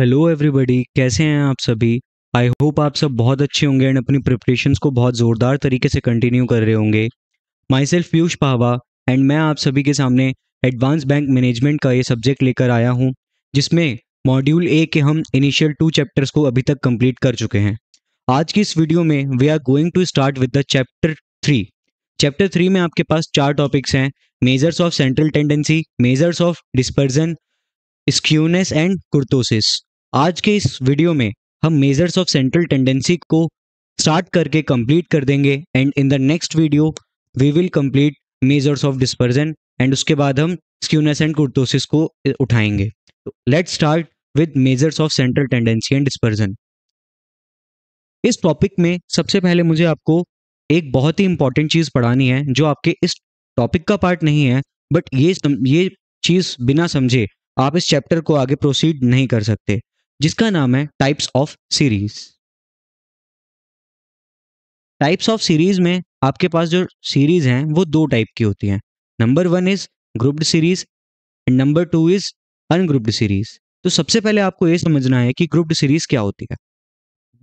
Hello everybody कैसे हैं आप सभी आई होप आप सब बहुत अच्छे होंगे एंड अपनी प्रिपरेशंस को बहुत ज़ोरदार तरीके से कंटिन्यू कर रहे होंगे myself Piyush Pahwa and मैं आप सभी के सामने एडवांस बैंक मैनेजमेंट का ये सब्जेक्ट लेकर आया हूँ जिसमें मॉड्यूल ए के हम इनिशियल टू चैप्टर्स को अभी तक कंप्लीट कर चुके हैं आज की इस वीडियो में we are going to start with the chapter three chapter three में आपके पास चार टॉपिक्स हैं measures of central tendency measures of dispersion skewness and kurtosis आज के इस वीडियो में हम मेजर्स ऑफ सेंट्रल टेंडेंसी को स्टार्ट करके कंप्लीट कर देंगे and in the next video we will complete measures of dispersion and उसके बाद हम स्क्यूनेस एंड कुर्तोसिस को उठाएंगे let start with measures of central tendency and dispersion इस टॉपिक में सबसे पहले मुझे आपको एक बहुत ही इंपॉर्टेंट चीज़ पढ़ानी है जो आपके इस टॉपिक का पार्ट नहीं है बट ये ये चीज़ बिना समझे आप इस चैप्टर को आगे प्रोसीड नहीं कर सकते जिसका नाम है types of series types of series में आपके पास जो सीरीज हैं वो दो टाइप की होती हैं number one is grouped series and number two is ungrouped series तो सबसे पहले आपको ये समझना है कि ग्रुप्ड सीरीज क्या होती है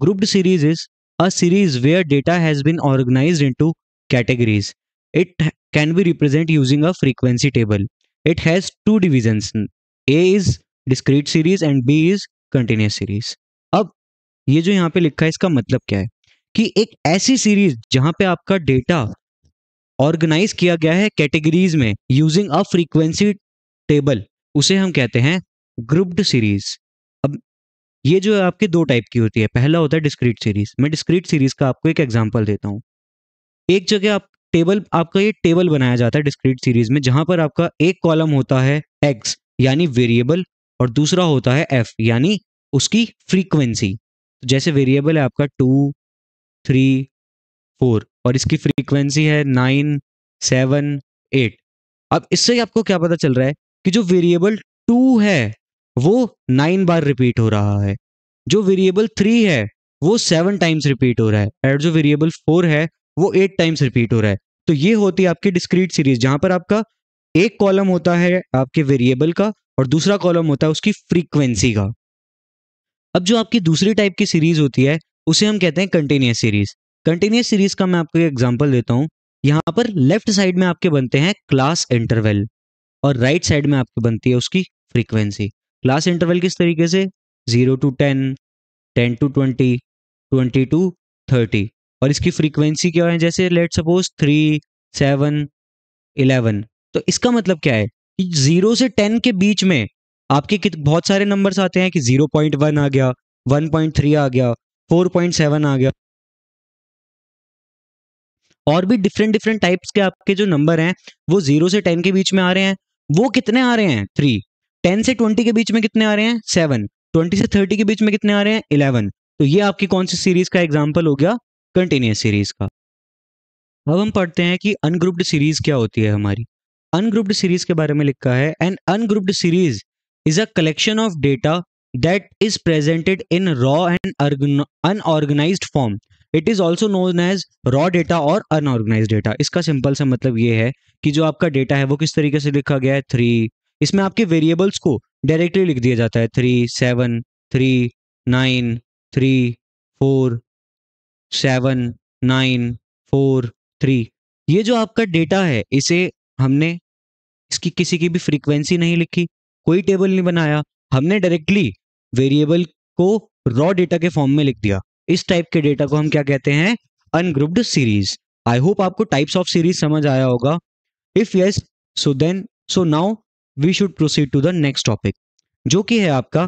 grouped series is a series where data has been organise into categories it can be represent using a frequency table it has two division A is discrete series and B is continuous series अब ये जो यहाँ पे लिखा है इसका मतलब क्या है कि एक ऐसी सीरीज जहां पे आपका डेटा ऑर्गेनाइज किया गया है कैटेगरीज में यूजिंग अ फ्रीक्वेंसी टेबल उसे हम कहते हैं ग्रुप्ड सीरीज अब ये जो है आपके दो टाइप की होती है पहला होता है डिस्क्रीट सीरीज मैं डिस्क्रीट सीरीज का आपको एक एग्जाम्पल देता हूँ एक जगह आप टेबल आपका ये टेबल बनाया जाता है डिस्क्रीट सीरीज में जहां पर आपका एक कॉलम होता है एक्स यानी वेरिएबल और दूसरा होता है एफ यानी उसकी फ्रीक्वेंसी जैसे वेरिएबल है आपका टू थ्री फोर और इसकी फ्रीक्वेंसी है नाइन सेवन एट अब इससे आपको क्या पता चल रहा है कि जो वेरिएबल टू है वो नाइन बार रिपीट हो रहा है जो वेरिएबल थ्री है वो सेवन टाइम्स रिपीट हो रहा है एड जो वेरिएबल फोर है वो एट टाइम्स रिपीट हो रहा है तो ये होती है आपकी डिस्क्रीट सीरीज जहां पर आपका एक कॉलम होता है आपके वेरिएबल का और दूसरा कॉलम होता है उसकी फ्रीक्वेंसी का अब जो आपकी दूसरी टाइप की सीरीज होती है उसे हम कहते हैं कंटिन्यूस सीरीज कंटिन्यूस सीरीज का मैं आपको एग्जाम्पल देता हूँ यहां पर लेफ्ट साइड में आपके बनते हैं क्लास इंटरवल और राइट right साइड में आपके बनती है उसकी फ्रीक्वेंसी क्लास इंटरवल किस तरीके से zero to ten ten to twenty twenty to thirty और इसकी फ्रीक्वेंसी क्या है जैसे let suppose three seven eleven तो इसका मतलब क्या है कि जीरो से टेन के बीच में आपके बहुत सारे नंबर्स आते हैं कि जीरो पॉइंट वन आ गया वन पॉइंट थ्री आ गया फोर पॉइंट सेवन आ गया और भी डिफरेंट डिफरेंट टाइप्स के आपके जो नंबर हैं वो जीरो से टेन के बीच में आ रहे हैं वो कितने आ रहे हैं थ्री टेन से ट्वेंटी के बीच में कितने आ रहे हैं सेवन ट्वेंटी से थर्टी के बीच में कितने आ रहे हैं इलेवन तो ये आपकी कौन सी सीरीज का एग्जाम्पल हो गया कंटिन्यूस सीरीज का अब हम पढ़ते हैं कि अनग्रुप्ड सीरीज क्या होती है हमारी अनग्रुप्ड सीरीज के बारे में लिखा है an ungrouped series is a collection of data that is presented in raw and unorganise form it is also known as raw data और अनऑर्गेनाइज डेटा इसका सिंपल सा मतलब ये है कि जो आपका डेटा है वो किस तरीके से लिखा गया है थ्री इसमें आपके वेरिएबल्स को डायरेक्टली लिख दिया जाता है three seven three nine three four seven nine four three ये जो आपका डेटा है इसे हमने इसकी किसी की भी फ्रीक्वेंसी नहीं लिखी कोई टेबल नहीं बनाया हमने डायरेक्टली वेरिएबल को रॉ डेटा के फॉर्म में लिख दिया इस टाइप के डेटा को हम क्या कहते हैं अनग्रुप्ड सीरीज आई होप आपको टाइप्स ऑफ सीरीज समझ आया होगा if yes so then so now we should proceed to the next topic जो कि है आपका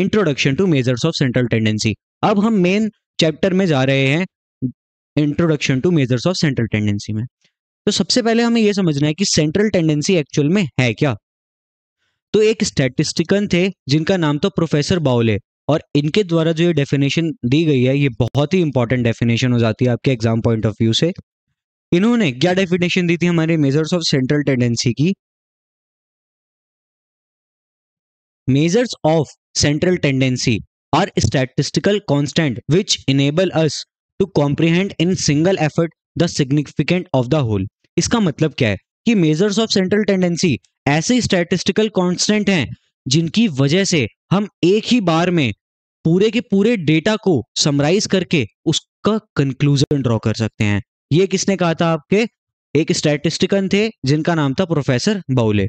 introduction to measures of central tendency अब हम मेन चैप्टर में जा रहे हैं introduction to measures of central tendency में तो सबसे पहले हमें यह समझना है कि सेंट्रल टेंडेंसी एक्चुअल में है क्या तो एक स्टैटिस्टिकन थे जिनका नाम तो प्रोफेसर बाउले और इनके द्वारा जो ये डेफिनेशन दी गई है ये बहुत ही इंपॉर्टेंट डेफिनेशन हो जाती है आपके एग्जाम पॉइंट ऑफ व्यू से इन्होंने क्या डेफिनेशन दी थी हमारे मेजर्स ऑफ सेंट्रल टेंडेंसी की measures of central tendency are statistical constant which enable us to comprehend in single effort the significant of the whole इसका मतलब क्या है कि मेजर्स ऑफ सेंट्रल टेंडेंसी ऐसे स्टैटिस्टिकल कॉन्स्टेंट हैं जिनकी वजह से हम एक ही बार में पूरे के पूरे डेटा को समराइज करके उसका कंक्लूजन ड्रॉ कर सकते हैं ये किसने कहा था आपके एक स्टैटिस्टिकन थे जिनका नाम था प्रोफेसर बाउले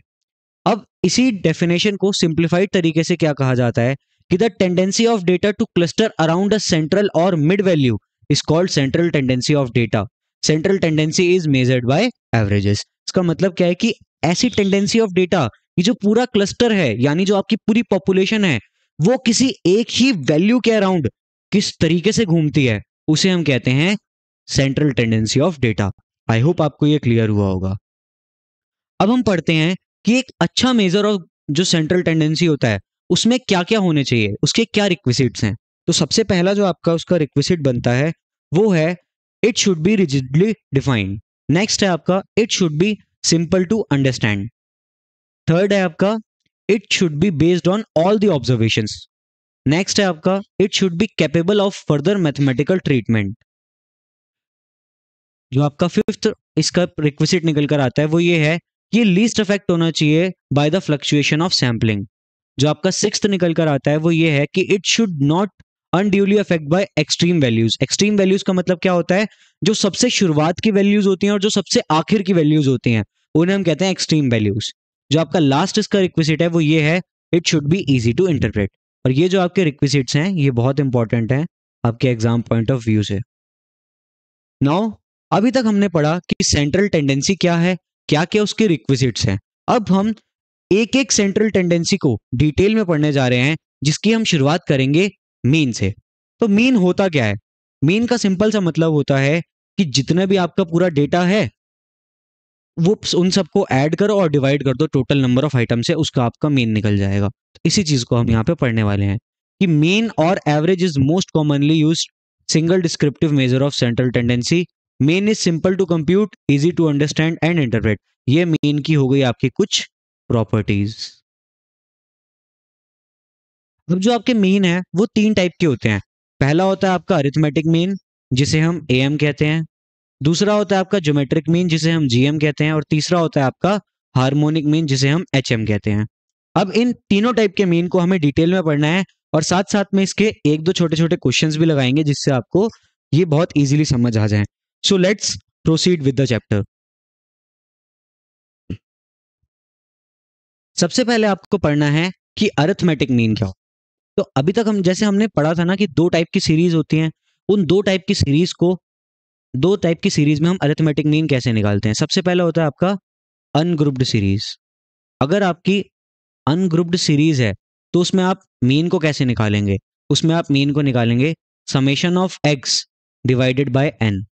अब इसी डेफिनेशन को सिंप्लीफाइड तरीके से क्या कहा जाता है कि the tendency of data to cluster around a central और mid value is called central tendency of data central tendency is measured by averages इसका मतलब क्या है कि ऐसी टेंडेंसी ऑफ डेटा ये जो पूरा क्लस्टर है यानी जो आपकी पूरी पॉपुलेशन है वो किसी एक ही वैल्यू के अराउंड किस तरीके से घूमती है उसे हम कहते हैं central tendency of data I hope आपको ये क्लियर हुआ होगा अब हम पढ़ते हैं कि एक अच्छा मेजर ऑफ जो सेंट्रल टेंडेंसी होता है उसमें क्या क्या होने चाहिए उसके क्या रिक्विसिट्स हैं तो सबसे पहला जो आपका उसका रिक्विसिट बनता है वो है it should be rigidly defined next है आपका it should be simple to understand third है आपका it should be based on all the observation next है आपका it should be capable of further mathematical treatment जो आपका फिफ्थ इसका request निकल कर आता है वो ये है ये लीस्ट इफेक्ट होना चाहिए by the fluctuation of sampling जो आपका सिक्स निकल कर आता है वो ये है कि it should not unduly affect by extreme values extreme values का मतलब क्या होता है जो सबसे शुरुआत की वैल्यूज होती हैं और जो सबसे आखिर की वैल्यूज होती हैं उन्हें हम कहते हैं एक्सट्रीम वैल्यूज जो आपका लास्ट इसका रिक्वेसिट है वो ये है it should be easy to interpret और ये जो आपके रिक्वेसिट्स हैं ये बहुत इंपॉर्टेंट हैं आपके एग्जाम पॉइंट ऑफ व्यू से नाउ अभी तक हमने पढ़ा कि सेंट्रल टेंडेंसी क्या है क्या क्या उसके रिक्विजिट्स हैं अब हम एक एक सेंट्रल टेंडेंसी को डिटेल में पढ़ने जा रहे हैं जिसकी हम शुरुआत करेंगे मीन से तो मीन होता क्या है मीन का सिंपल सा मतलब होता है कि जितना भी आपका पूरा डेटा है वो उन सबको ऐड करो और डिवाइड कर दो टोटल नंबर ऑफ आइटम से उसका आपका मेन निकल जाएगा इसी चीज को हम यहाँ पे पढ़ने वाले हैं कि मेन और average is most commonly use single descriptive measure of central tendency mean is simple to compute easy to understand and interpret ये मेन की हो गई आपकी कुछ प्रॉपर्टीज अब जो आपके मीन है वो तीन टाइप के होते हैं पहला होता है आपका अरिथमेटिक मीन जिसे हम ए कहते हैं दूसरा होता है आपका ज्योमेट्रिक मीन जिसे हम जीएम कहते हैं और तीसरा होता है आपका हार्मोनिक मीन जिसे हम एच कहते हैं अब इन तीनों टाइप के मीन को हमें डिटेल में पढ़ना है और साथ साथ में इसके एक दो छोटे छोटे क्वेश्चंस भी लगाएंगे जिससे आपको ये बहुत इजीली समझ आ जाए so let's proceed with the chapter सबसे पहले आपको पढ़ना है कि अरिथमेटिक मीन क्या हो तो अभी तक हम जैसे हमने पढ़ा था ना कि दो टाइप की सीरीज होती हैं उन दो टाइप की सीरीज को दो टाइप की सीरीज में हम अरेथमेटिक मीन कैसे निकालते हैं सबसे पहला होता है आपका अनग्रुप्ड सीरीज अगर आपकी अनग्रुप्ड सीरीज है तो उसमें आप मीन को कैसे निकालेंगे उसमें आप मीन को निकालेंगे summation of X divided by N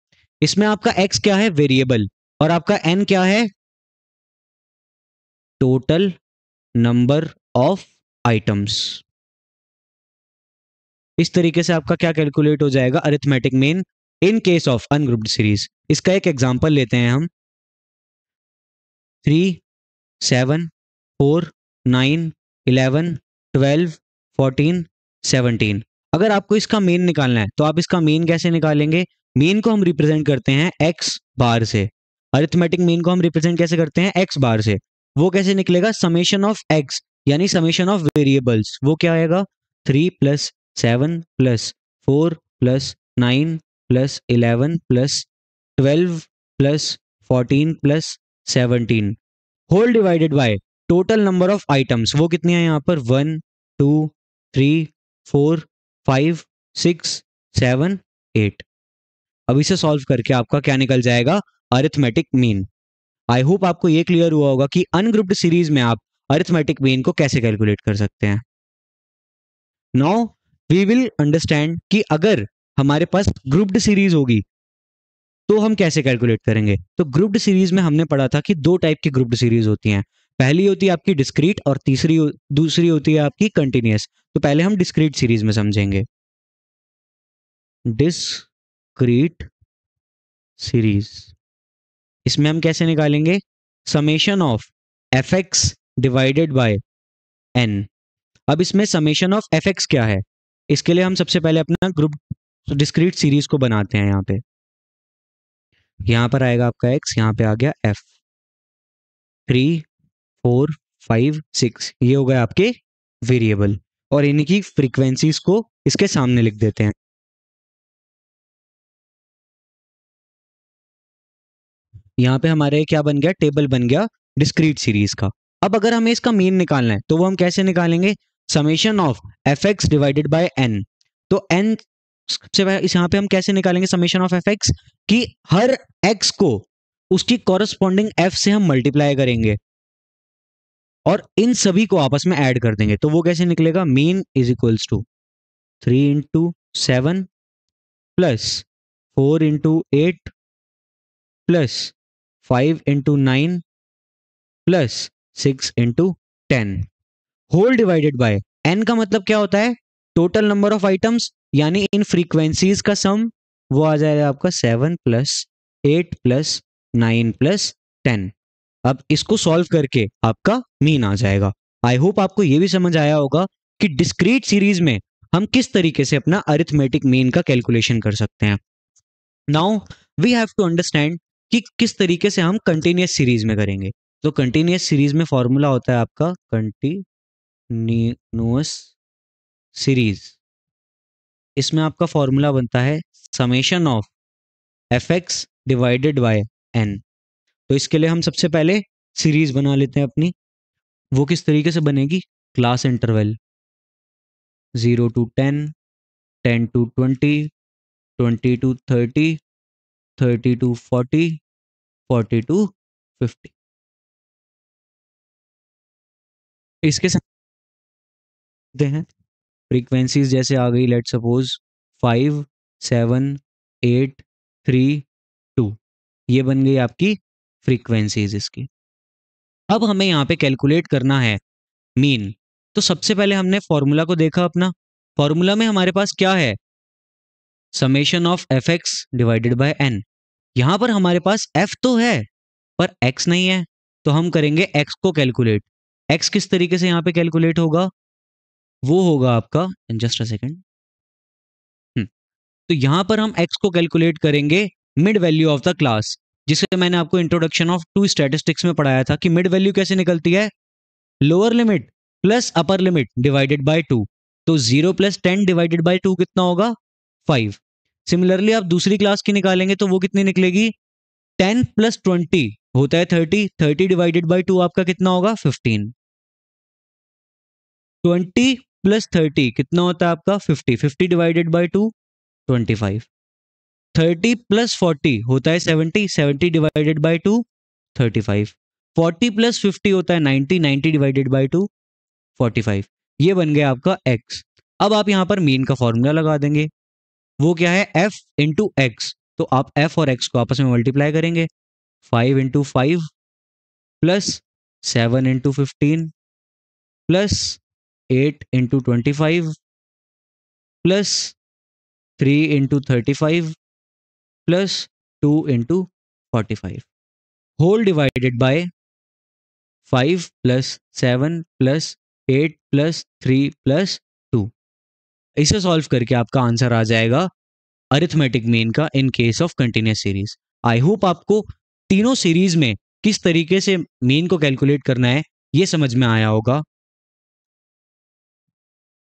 इसमें आपका एक्स क्या है वेरिएबल और आपका एन क्या है टोटल नंबर ऑफ आइटम्स इस तरीके से आपका क्या कैलकुलेट हो जाएगा arithmetic mean in case of ungrouped series इसका एक एग्जाम्पल लेते हैं हम three seven four nine eleven twelve fourteen seventeen अगर आपको इसका मेन निकालना है तो आप इसका मेन कैसे निकालेंगे मीन को हम रिप्रेजेंट करते हैं एक्स बार से अरिथमेटिक मीन को हम रिप्रेजेंट कैसे करते हैं एक्स बार से वो कैसे निकलेगा समेशन ऑफ एक्स यानी समेशन ऑफ वेरिएबल्स वो क्या आएगा three plus seven plus four plus nine plus eleven plus twelve plus fourteen plus seventeen whole divided by total number of items वो कितने हैं यहाँ पर one two three four five six seven eight अब इसे सॉल्व करके आपका क्या निकल जाएगा अरिथमेटिक मीन आई होप आपको ये क्लियर हुआ होगा कि अनग्रुप्ड सीरीज में आप अरिथमेटिक मीन को कैसे कैलकुलेट कर सकते हैं नाउ वी विल अंडरस्टैंड कि अगर हमारे पास ग्रुप्ड सीरीज होगी तो हम कैसे कैलकुलेट करेंगे तो ग्रुप्ड सीरीज में हमने पढ़ा था कि दो टाइप की ग्रुप्ड सीरीज होती हैं पहली होती है आपकी डिस्क्रीट और तीसरी दूसरी होती है आपकी कंटिन्यूस तो पहले हम डिस्क्रीट सीरीज में समझेंगे डिस्क्रीट सीरीज इसमें हम कैसे निकालेंगे summation of F X divided by N अब इसमें समेशन ऑफ एफ एक्स क्या है इसके लिए हम सबसे पहले अपना ग्रुप डिस्क्रीट सीरीज को बनाते हैं यहाँ पे यहाँ पर आएगा आपका एक्स यहाँ पे आ गया F three four five six ये हो गए आपके वेरिएबल और इनकी फ्रीक्वेंसीज को इसके सामने लिख देते हैं यहाँ पे हमारे क्या बन गया टेबल बन गया डिस्क्रीट सीरीज का अब अगर हमें इसका मीन निकालना है तो वो हम कैसे निकालेंगे summation of F X divided by N तो एन से यहाँ पे हम कैसे निकालेंगे समेशन ऑफ एफ एक्स कि हर एक्स को उसकी कॉरस्पॉन्डिंग एफ से हम मल्टीप्लाई करेंगे और इन सभी को आपस में ऐड कर देंगे तो वो कैसे निकलेगा mean is equals to three into seven plus four into eight plus five into nine plus six into ten whole divided by N का मतलब क्या होता है टोटल नंबर ऑफ आइटम्स यानी इन फ्रीक्वेंसीज का सम वो आ जाएगा आपका seven plus eight plus nine plus ten अब इसको सॉल्व करके आपका मीन आ जाएगा आई होप आपको ये भी समझ आया होगा कि डिस्क्रीट सीरीज में हम किस तरीके से अपना अरिथमेटिक मीन का कैलकुलेशन कर सकते हैं now we have to understand कि किस तरीके से हम कंटिन्यूस सीरीज में करेंगे तो कंटिन्यूस सीरीज में फॉर्मूला होता है आपका कंटी न्यूस सीरीज इसमें आपका फॉर्मूला बनता है summation of F X divided by N तो इसके लिए हम सबसे पहले सीरीज बना लेते हैं अपनी वो किस तरीके से बनेगी class interval zero to ten ten to twenty twenty to thirty thirty to forty forty to fifty इसके साथ सकते हैं फ्रीक्वेंसीज जैसे आ गई let suppose five seven eight three two ये बन गई आपकी फ्रीक्वेंसीज इसकी अब हमें यहाँ पे कैलकुलेट करना है मीन तो सबसे पहले हमने फॉर्मूला को देखा अपना फॉर्मूला में हमारे पास क्या है summation of F X divided by N यहाँ पर हमारे पास एफ तो है पर एक्स नहीं है तो हम करेंगे एक्स को कैलकुलेट एक्स किस तरीके से यहाँ पे कैलकुलेट होगा वो होगा आपका जस्ट अ सेकेंड तो यहां पर हम एक्स को कैलकुलेट करेंगे mid value of the class जिसे मैंने आपको इंट्रोडक्शन ऑफ टू स्टेटिस्टिक्स में पढ़ाया था कि मिड वैल्यू कैसे निकलती है lower limit plus upper limit divided by two तो zero plus ten divided by two कितना होगा फाइव सिमिलरली आप दूसरी क्लास की निकालेंगे तो वो कितनी निकलेगी टेन प्लस ट्वेंटी होता है thirty thirty divided by two आपका कितना होगा फिफ्टीन ट्वेंटी प्लस थर्टी कितना होता है आपका fifty fifty divided by two twenty five thirty plus forty होता है seventy seventy divided by two thirty five forty plus fifty होता है ninety ninety divided by two forty five ये बन गया आपका एक्स अब आप यहाँ पर मीन का फॉर्मूला लगा देंगे वो क्या है एफ इंटू एक्स तो आप एफ और एक्स को आपस में मल्टीप्लाई करेंगे five into five plus seven into fifteen plus eight into twenty five plus three into thirty five plus two into forty five whole divided by five plus seven plus eight plus three plus two इसे solve करके आपका answer आ जाएगा arithmetic mean का in case of continuous series I hope आपको तीनों series में किस तरीके से मीन को कैलकुलेट करना है ये समझ में आया होगा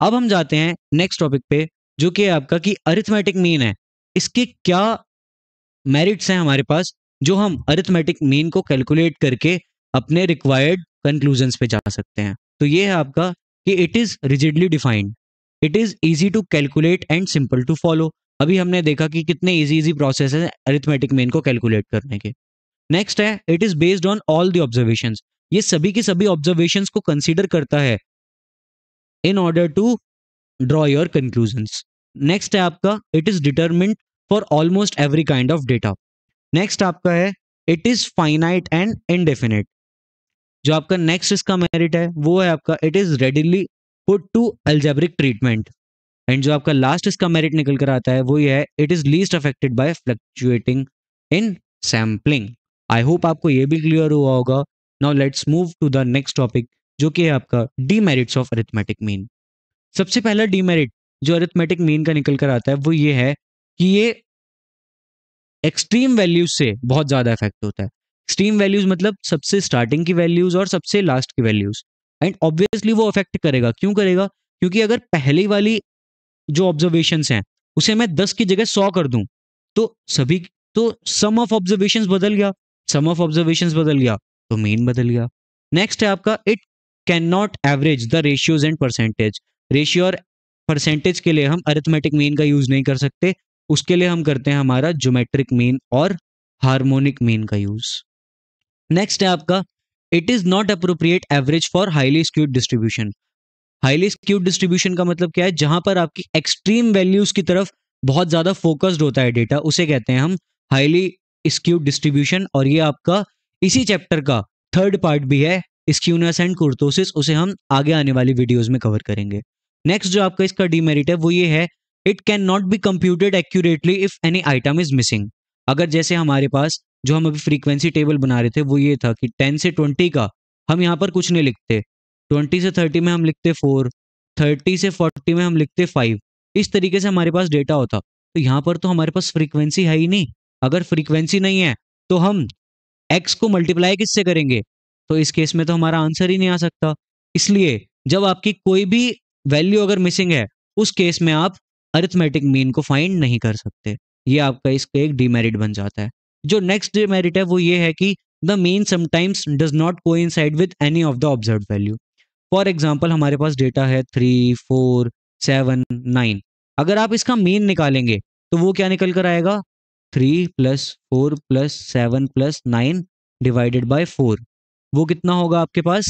अब हम जाते हैं नेक्स्ट टॉपिक पे जो कि आपका कि अरिथमेटिक मीन है इसके क्या मेरिट्स हैं हमारे पास जो हम अरिथमेटिक मीन को कैलकुलेट करके अपने रिक्वायर्ड कंक्लूजन पे जा सकते हैं तो ये है आपका कि it is rigidly defined it is easy to calculate and simple to follow अभी हमने देखा कि कितने ईजी ईजी प्रोसेस है अरिथमेटिक मीन को कैलकुलेट करने के नेक्स्ट है it is based on all the observation ये सभी के सभी ऑब्जर्वेशन को कंसिडर करता है in order to draw your conclusion next है आपका it is determined for almost every kind of data next आपका है it is finite and indefinite जो आपका नेक्स्ट इसका मेरिट है वो है आपका it is readily put to algebraic treatment and जो आपका लास्ट इसका मेरिट निकल कर आता है वो ये है it is least affected by fluctuating in sampling I hope आपको ये भी क्लियर हुआ होगा now let's move to the next topic जो कि है आपका डीमेरिट्स ऑफ अरिथमेटिक मीन सबसे पहला डीमेरिट जो अरिथमेटिक मीन का निकल कर आता है वो ये है कि ये एक्सट्रीम वैल्यूज से बहुत ज्यादा इफेक्ट होता है एक्सट्रीम वैल्यूज मतलब सबसे स्टार्टिंग की वैल्यूज और सबसे लास्ट की वैल्यूज एंड ऑब्वियसली वो अफेक्ट करेगा क्यों करेगा क्योंकि अगर पहले वाली जो ऑब्जर्वेशन हैं उसे मैं दस की जगह सौ कर दूं तो सभी तो सम ऑफ ऑब्जर्वेशन बदल गया सम ऑफ ऑब्जर्वेशन बदल गया तो मीन बदल गया नेक्स्ट है आपका it not average the ratios and percentage ratio और परसेंटेज के लिए हम अरिथमेटिक मीन का यूज नहीं कर सकते उसके लिए हम करते हैं हमारा ज्योमेट्रिक मीन और हार्मोनिक मीन का यूज नेक्स्ट है आपका it is not appropriate average for highly skewed distribution highly skewed distribution का मतलब क्या है जहां पर आपकी एक्सट्रीम वैल्यूज की तरफ बहुत ज्यादा फोकस्ड होता है डेटा उसे कहते हैं हम हाईली स्क्यूड डिस्ट्रीब्यूशन और ये आपका इसी चैप्टर का थर्ड पार्ट भी है स्क्यूनस एंड कुर्तोसिस उसे हम आगे आने वाली वीडियोज में कवर करेंगे नेक्स्ट जो आपका इसका डीमेरिट है वो ये है it can not be computed accurately if any item is missing अगर जैसे हमारे पास जो हम अभी फ्रीक्वेंसी टेबल बना रहे थे वो ये था कि टेन से ट्वेंटी का हम यहाँ पर कुछ नहीं लिखते ट्वेंटी से थर्टी में हम लिखते फोर थर्टी से फोर्टी में हम लिखते फाइव इस तरीके से हमारे पास डेटा होता तो यहाँ पर तो हमारे पास फ्रीक्वेंसी है ही नहीं अगर फ्रीक्वेंसी नहीं है तो हम एक्स को मल्टीप्लाई किससे करेंगे तो इस केस में तो हमारा आंसर ही नहीं आ सकता इसलिए जब आपकी कोई भी वैल्यू अगर मिसिंग है उस केस में आप अरिथमेटिक मीन को फाइंड नहीं कर सकते ये आपका इसका एक डीमेरिट बन जाता है जो नेक्स्ट डीमेरिट है वो ये है कि the mean sometimes does not coincide with any of the observe value for example हमारे पास डेटा है थ्री फोर सेवन नाइन अगर आप इसका मीन निकालेंगे तो वो क्या निकल कर आएगा three plus four plus seven plus nine divided by four वो कितना होगा आपके पास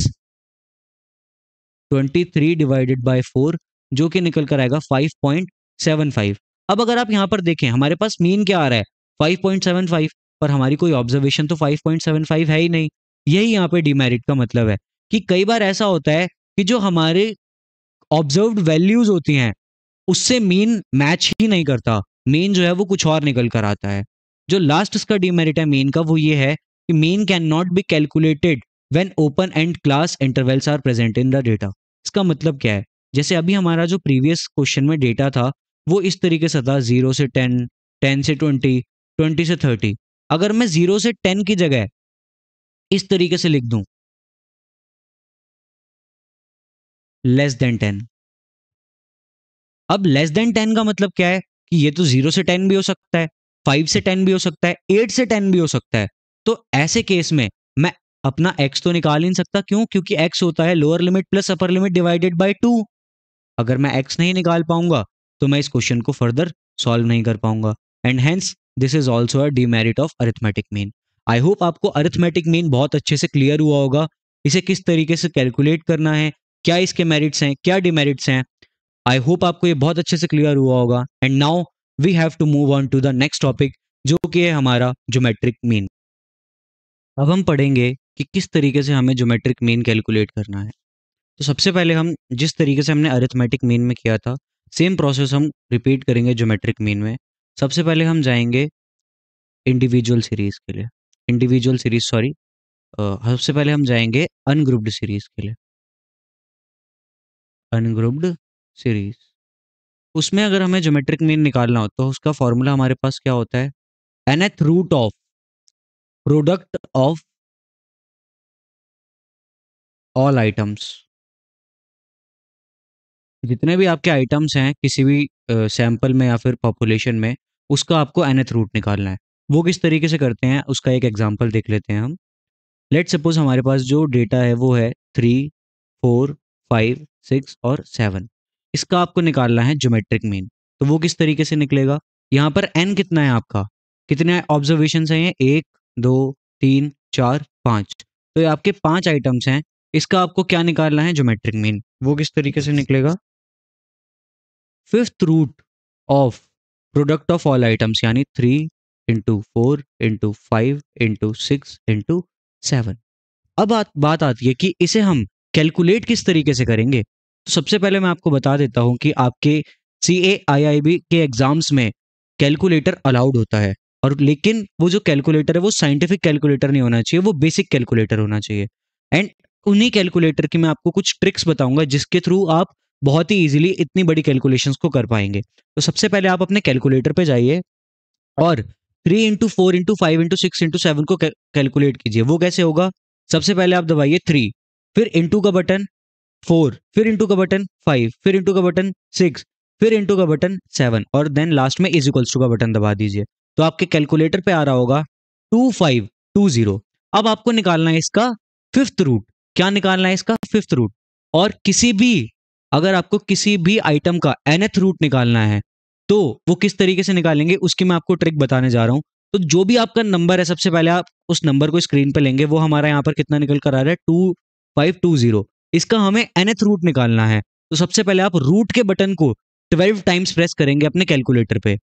twenty three divided by four जो कि निकल कर आएगा फाइव पॉइंट सेवन फाइव अब अगर आप यहां पर देखें हमारे पास मीन क्या आ रहा है फाइव पॉइंट सेवन फाइव पर हमारी कोई ऑब्जर्वेशन तो फाइव पॉइंट सेवन फाइव है ही नहीं यही यहाँ पर डिमेरिट का मतलब है कि कई बार ऐसा होता है कि जो हमारे ऑब्जर्व वैल्यूज होती हैं उससे मीन मैच ही नहीं करता मीन जो है वो कुछ और निकल कर आता है जो लास्ट इसका डिमेरिट है मीन का वो ये है कि mean can not be calculated when open end class intervals are present in the data इसका मतलब क्या है जैसे अभी हमारा जो प्रीवियस क्वेश्चन में डेटा था वो इस तरीके से था जीरो से टेन टेन से ट्वेंटी ट्वेंटी से थर्टी अगर मैं जीरो से टेन की जगह इस तरीके से लिख दूं लेस देन टेन अब लेस देन टेन का मतलब क्या है कि ये तो जीरो से टेन भी हो सकता है फाइव से टेन भी हो सकता है एट से टेन भी हो सकता है तो ऐसे केस में मैं अपना एक्स तो निकाल ही नहीं सकता क्यों क्योंकि एक्स होता है lower limit plus upper limit divided by two अगर मैं एक्स नहीं निकाल पाऊंगा तो मैं इस क्वेश्चन को फर्दर सॉल्व नहीं कर पाऊंगा and hence this is also a demerit of arithmetic mean I hope आपको अरिथमेटिक मीन बहुत अच्छे से क्लियर हुआ होगा इसे किस तरीके से कैलकुलेट करना है क्या इसके मेरिट्स हैं क्या डिमेरिट्स हैं आई होप आपको ये बहुत अच्छे से क्लियर हुआ होगा and now we have to move on to the next topic जो कि है हमारा जोमेट्रिक मीन अब हम पढ़ेंगे कि किस तरीके से हमें ज्योमेट्रिक मीन कैलकुलेट करना है तो सबसे पहले हम जिस तरीके से हमने अरिथमेटिक मीन में किया था सेम प्रोसेस हम रिपीट करेंगे ज्योमेट्रिक मीन में सबसे पहले हम जाएंगे इंडिविजुअल सीरीज के लिए इंडिविजुअल सीरीज सॉरी सबसे पहले हम जाएंगे अनग्रुप्ड सीरीज के लिए अनग्रुप्ड सीरीज उसमें अगर हमें ज्योमेट्रिक मीन निकालना हो तो उसका फॉर्मूला हमारे पास क्या होता है nth root of product of all items जितने भी आपके आइटम्स हैं किसी भी सैंपल में या फिर पॉपुलेशन में उसका आपको एनथ रूट निकालना है वो किस तरीके से करते हैं उसका एक एग्जांपल देख लेते हैं हम लेट सपोज हमारे पास जो डेटा है वो है थ्री फोर फाइव सिक्स और सेवन इसका आपको निकालना है जोमेट्रिक मीन तो वो किस तरीके से निकलेगा यहाँ पर एन कितना है आपका कितने ऑब्जर्वेशन है ये एक दो तीन चार पाँच तो ये आपके पांच आइटम्स हैं इसका आपको क्या निकालना है जोमेट्रिक मीन वो किस तरीके से निकलेगा fifth root of product of all items यानी three into four into five into six into seven अब आ, बात आती है कि इसे हम कैलकुलेट किस तरीके से करेंगे तो सबसे पहले मैं आपको बता देता हूं कि आपके C A I I B के एग्ज़ाम्स में कैलकुलेटर अलाउड होता है और लेकिन वो जो कैलकुलेटर है वो साइंटिफिक कैलकुलेटर नहीं होना चाहिए वो बेसिक कैलकुलेटर होना चाहिए एंड उन्हीं कैलकुलेटर की मैं आपको कुछ ट्रिक्स बताऊंगा जिसके थ्रू आप बहुत ही इजीली इतनी बड़ी कैलकुलेशंस को कर पाएंगे तो सबसे पहले आप अपने कैलकुलेटर पे जाइए और three into four into five into six into seven को कैलकुलेट कीजिए वो कैसे होगा सबसे पहले आप दबाइए थ्री फिर इंटू का बटन फोर फिर इंटू का बटन फाइव फिर इंटू का बटन सिक्स फिर इंटू का बटन सेवन और देन लास्ट में इज इक्वल्स टू का बटन दबा दीजिए तो आपके कैलकुलेटर पे आ रहा होगा टू फाइव टू जीरो अब आपको निकालना है इसका फिफ्थ रूट क्या निकालना है इसका फिफ्थ रूट और किसी भी अगर आपको किसी भी आइटम का एनथ रूट निकालना है तो वो किस तरीके से निकालेंगे उसकी मैं आपको ट्रिक बताने जा रहा हूँ तो जो भी आपका नंबर है सबसे पहले आप उस नंबर को स्क्रीन पर लेंगे वो हमारा यहाँ पर कितना निकल कर आ रहा है टू फाइव टू जीरो इसका हमें एनथ रूट निकालना है तो सबसे पहले आप रूट के बटन को ट्वेल्व टाइम्स प्रेस करेंगे अपने कैलकुलेटर पे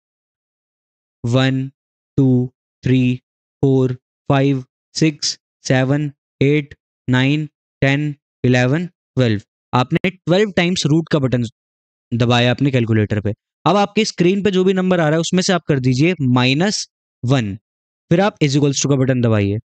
one two three four five six seven eight nine ten eleven twelve आपने ट्वेल्व टाइम्स रूट का बटन दबाया अपने कैलकुलेटर पे अब आपके स्क्रीन पे जो भी नंबर आ रहा है उसमें से आप कर दीजिए माइनस वन फिर आप इजिकल्स टू का बटन दबाइए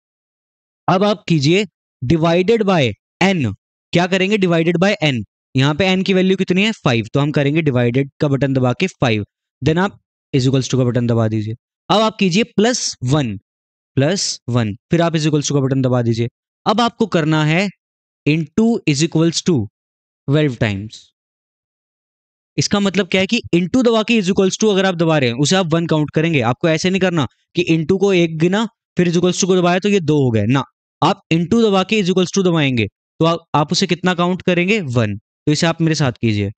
अब आप कीजिए डिवाइडेड बाय एन क्या करेंगे डिवाइडेड बाय एन यहाँ पे एन की वैल्यू कितनी है फाइव तो हम करेंगे डिवाइडेड का बटन दबा के फाइव देन आप इजिकल्स टू का बटन दबा दीजिए अब आप कीजिए प्लस वन प्लस वन फिर आप इजिकल्स टू का बटन दबा दीजिए अब आपको करना है into is equals to twelve times इसका मतलब क्या है कि इन टू दबा के इज इक्वल्स टू अगर आप दबा रहे हैं उसे आप वन काउंट करेंगे आपको ऐसे नहीं करना कि इन टू को एक गिना फिर इज टू को दबाया तो ये दो हो गए ना आप इन टू दबा के इज इक्वल्स टू दबाएंगे तो आ, आप उसे कितना काउंट करेंगे वन तो इसे आप मेरे साथ कीजिए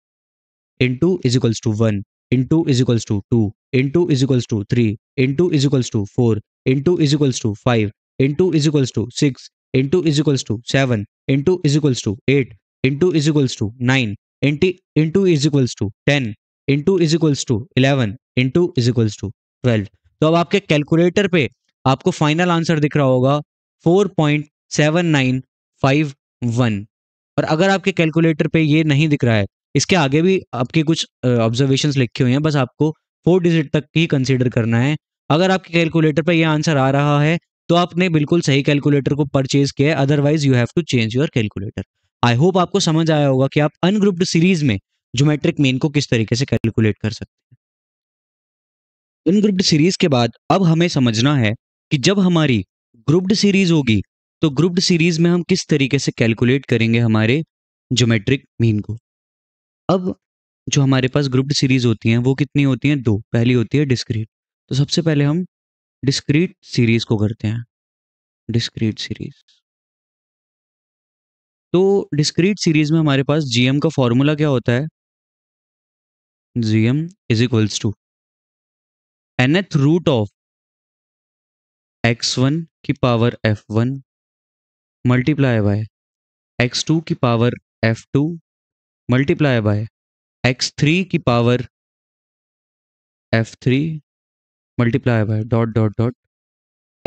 into is equals to one into is equals to 2, into is equals to 3, into is equals to 4, into is equals to 5, into is equals to 6, into is equals to 7, into is equals to 8, into is equals to 9, into, into is equals to 10, into is equals to 11, into is equals to 12. तो अब आपके calculator पे आपको final answer दिख रहा होगा 4.7951 और अगर आपके कैलकुलेटर पे ये नहीं दिख रहा है इसके आगे भी आपकी कुछ ऑब्जर्वेशन लिखी हुई हैं बस आपको फोर डिजिट तक ही कंसिडर करना है अगर आपके कैलकुलेटर पर यह आंसर आ रहा है तो आपने बिल्कुल सही कैलकुलेटर को परचेज किया है otherwise you have to change your calculator I hope आपको समझ आया होगा कि आप अनग्रुप्ड सीरीज में ज्योमेट्रिक मेन को किस तरीके से कैलकुलेट कर सकते हैं अनग्रुप्ड सीरीज के बाद अब हमें समझना है कि जब हमारी ग्रुप्ड सीरीज होगी तो ग्रुप्ड सीरीज में हम किस तरीके से कैलकुलेट करेंगे हमारे ज्योमेट्रिक मीन को अब जो हमारे पास ग्रुप्ड सीरीज होती हैं वो कितनी होती हैं दो पहली होती है डिस्क्रीट तो सबसे पहले हम डिस्क्रीट सीरीज को करते हैं डिस्क्रीट सीरीज तो डिस्क्रीट सीरीज में हमारे पास जीएम का फॉर्मूला क्या होता है GM is equals to nth root of x one की power f one multiply by x two की power f two multiply by x three की power f three multiply by dot dot dot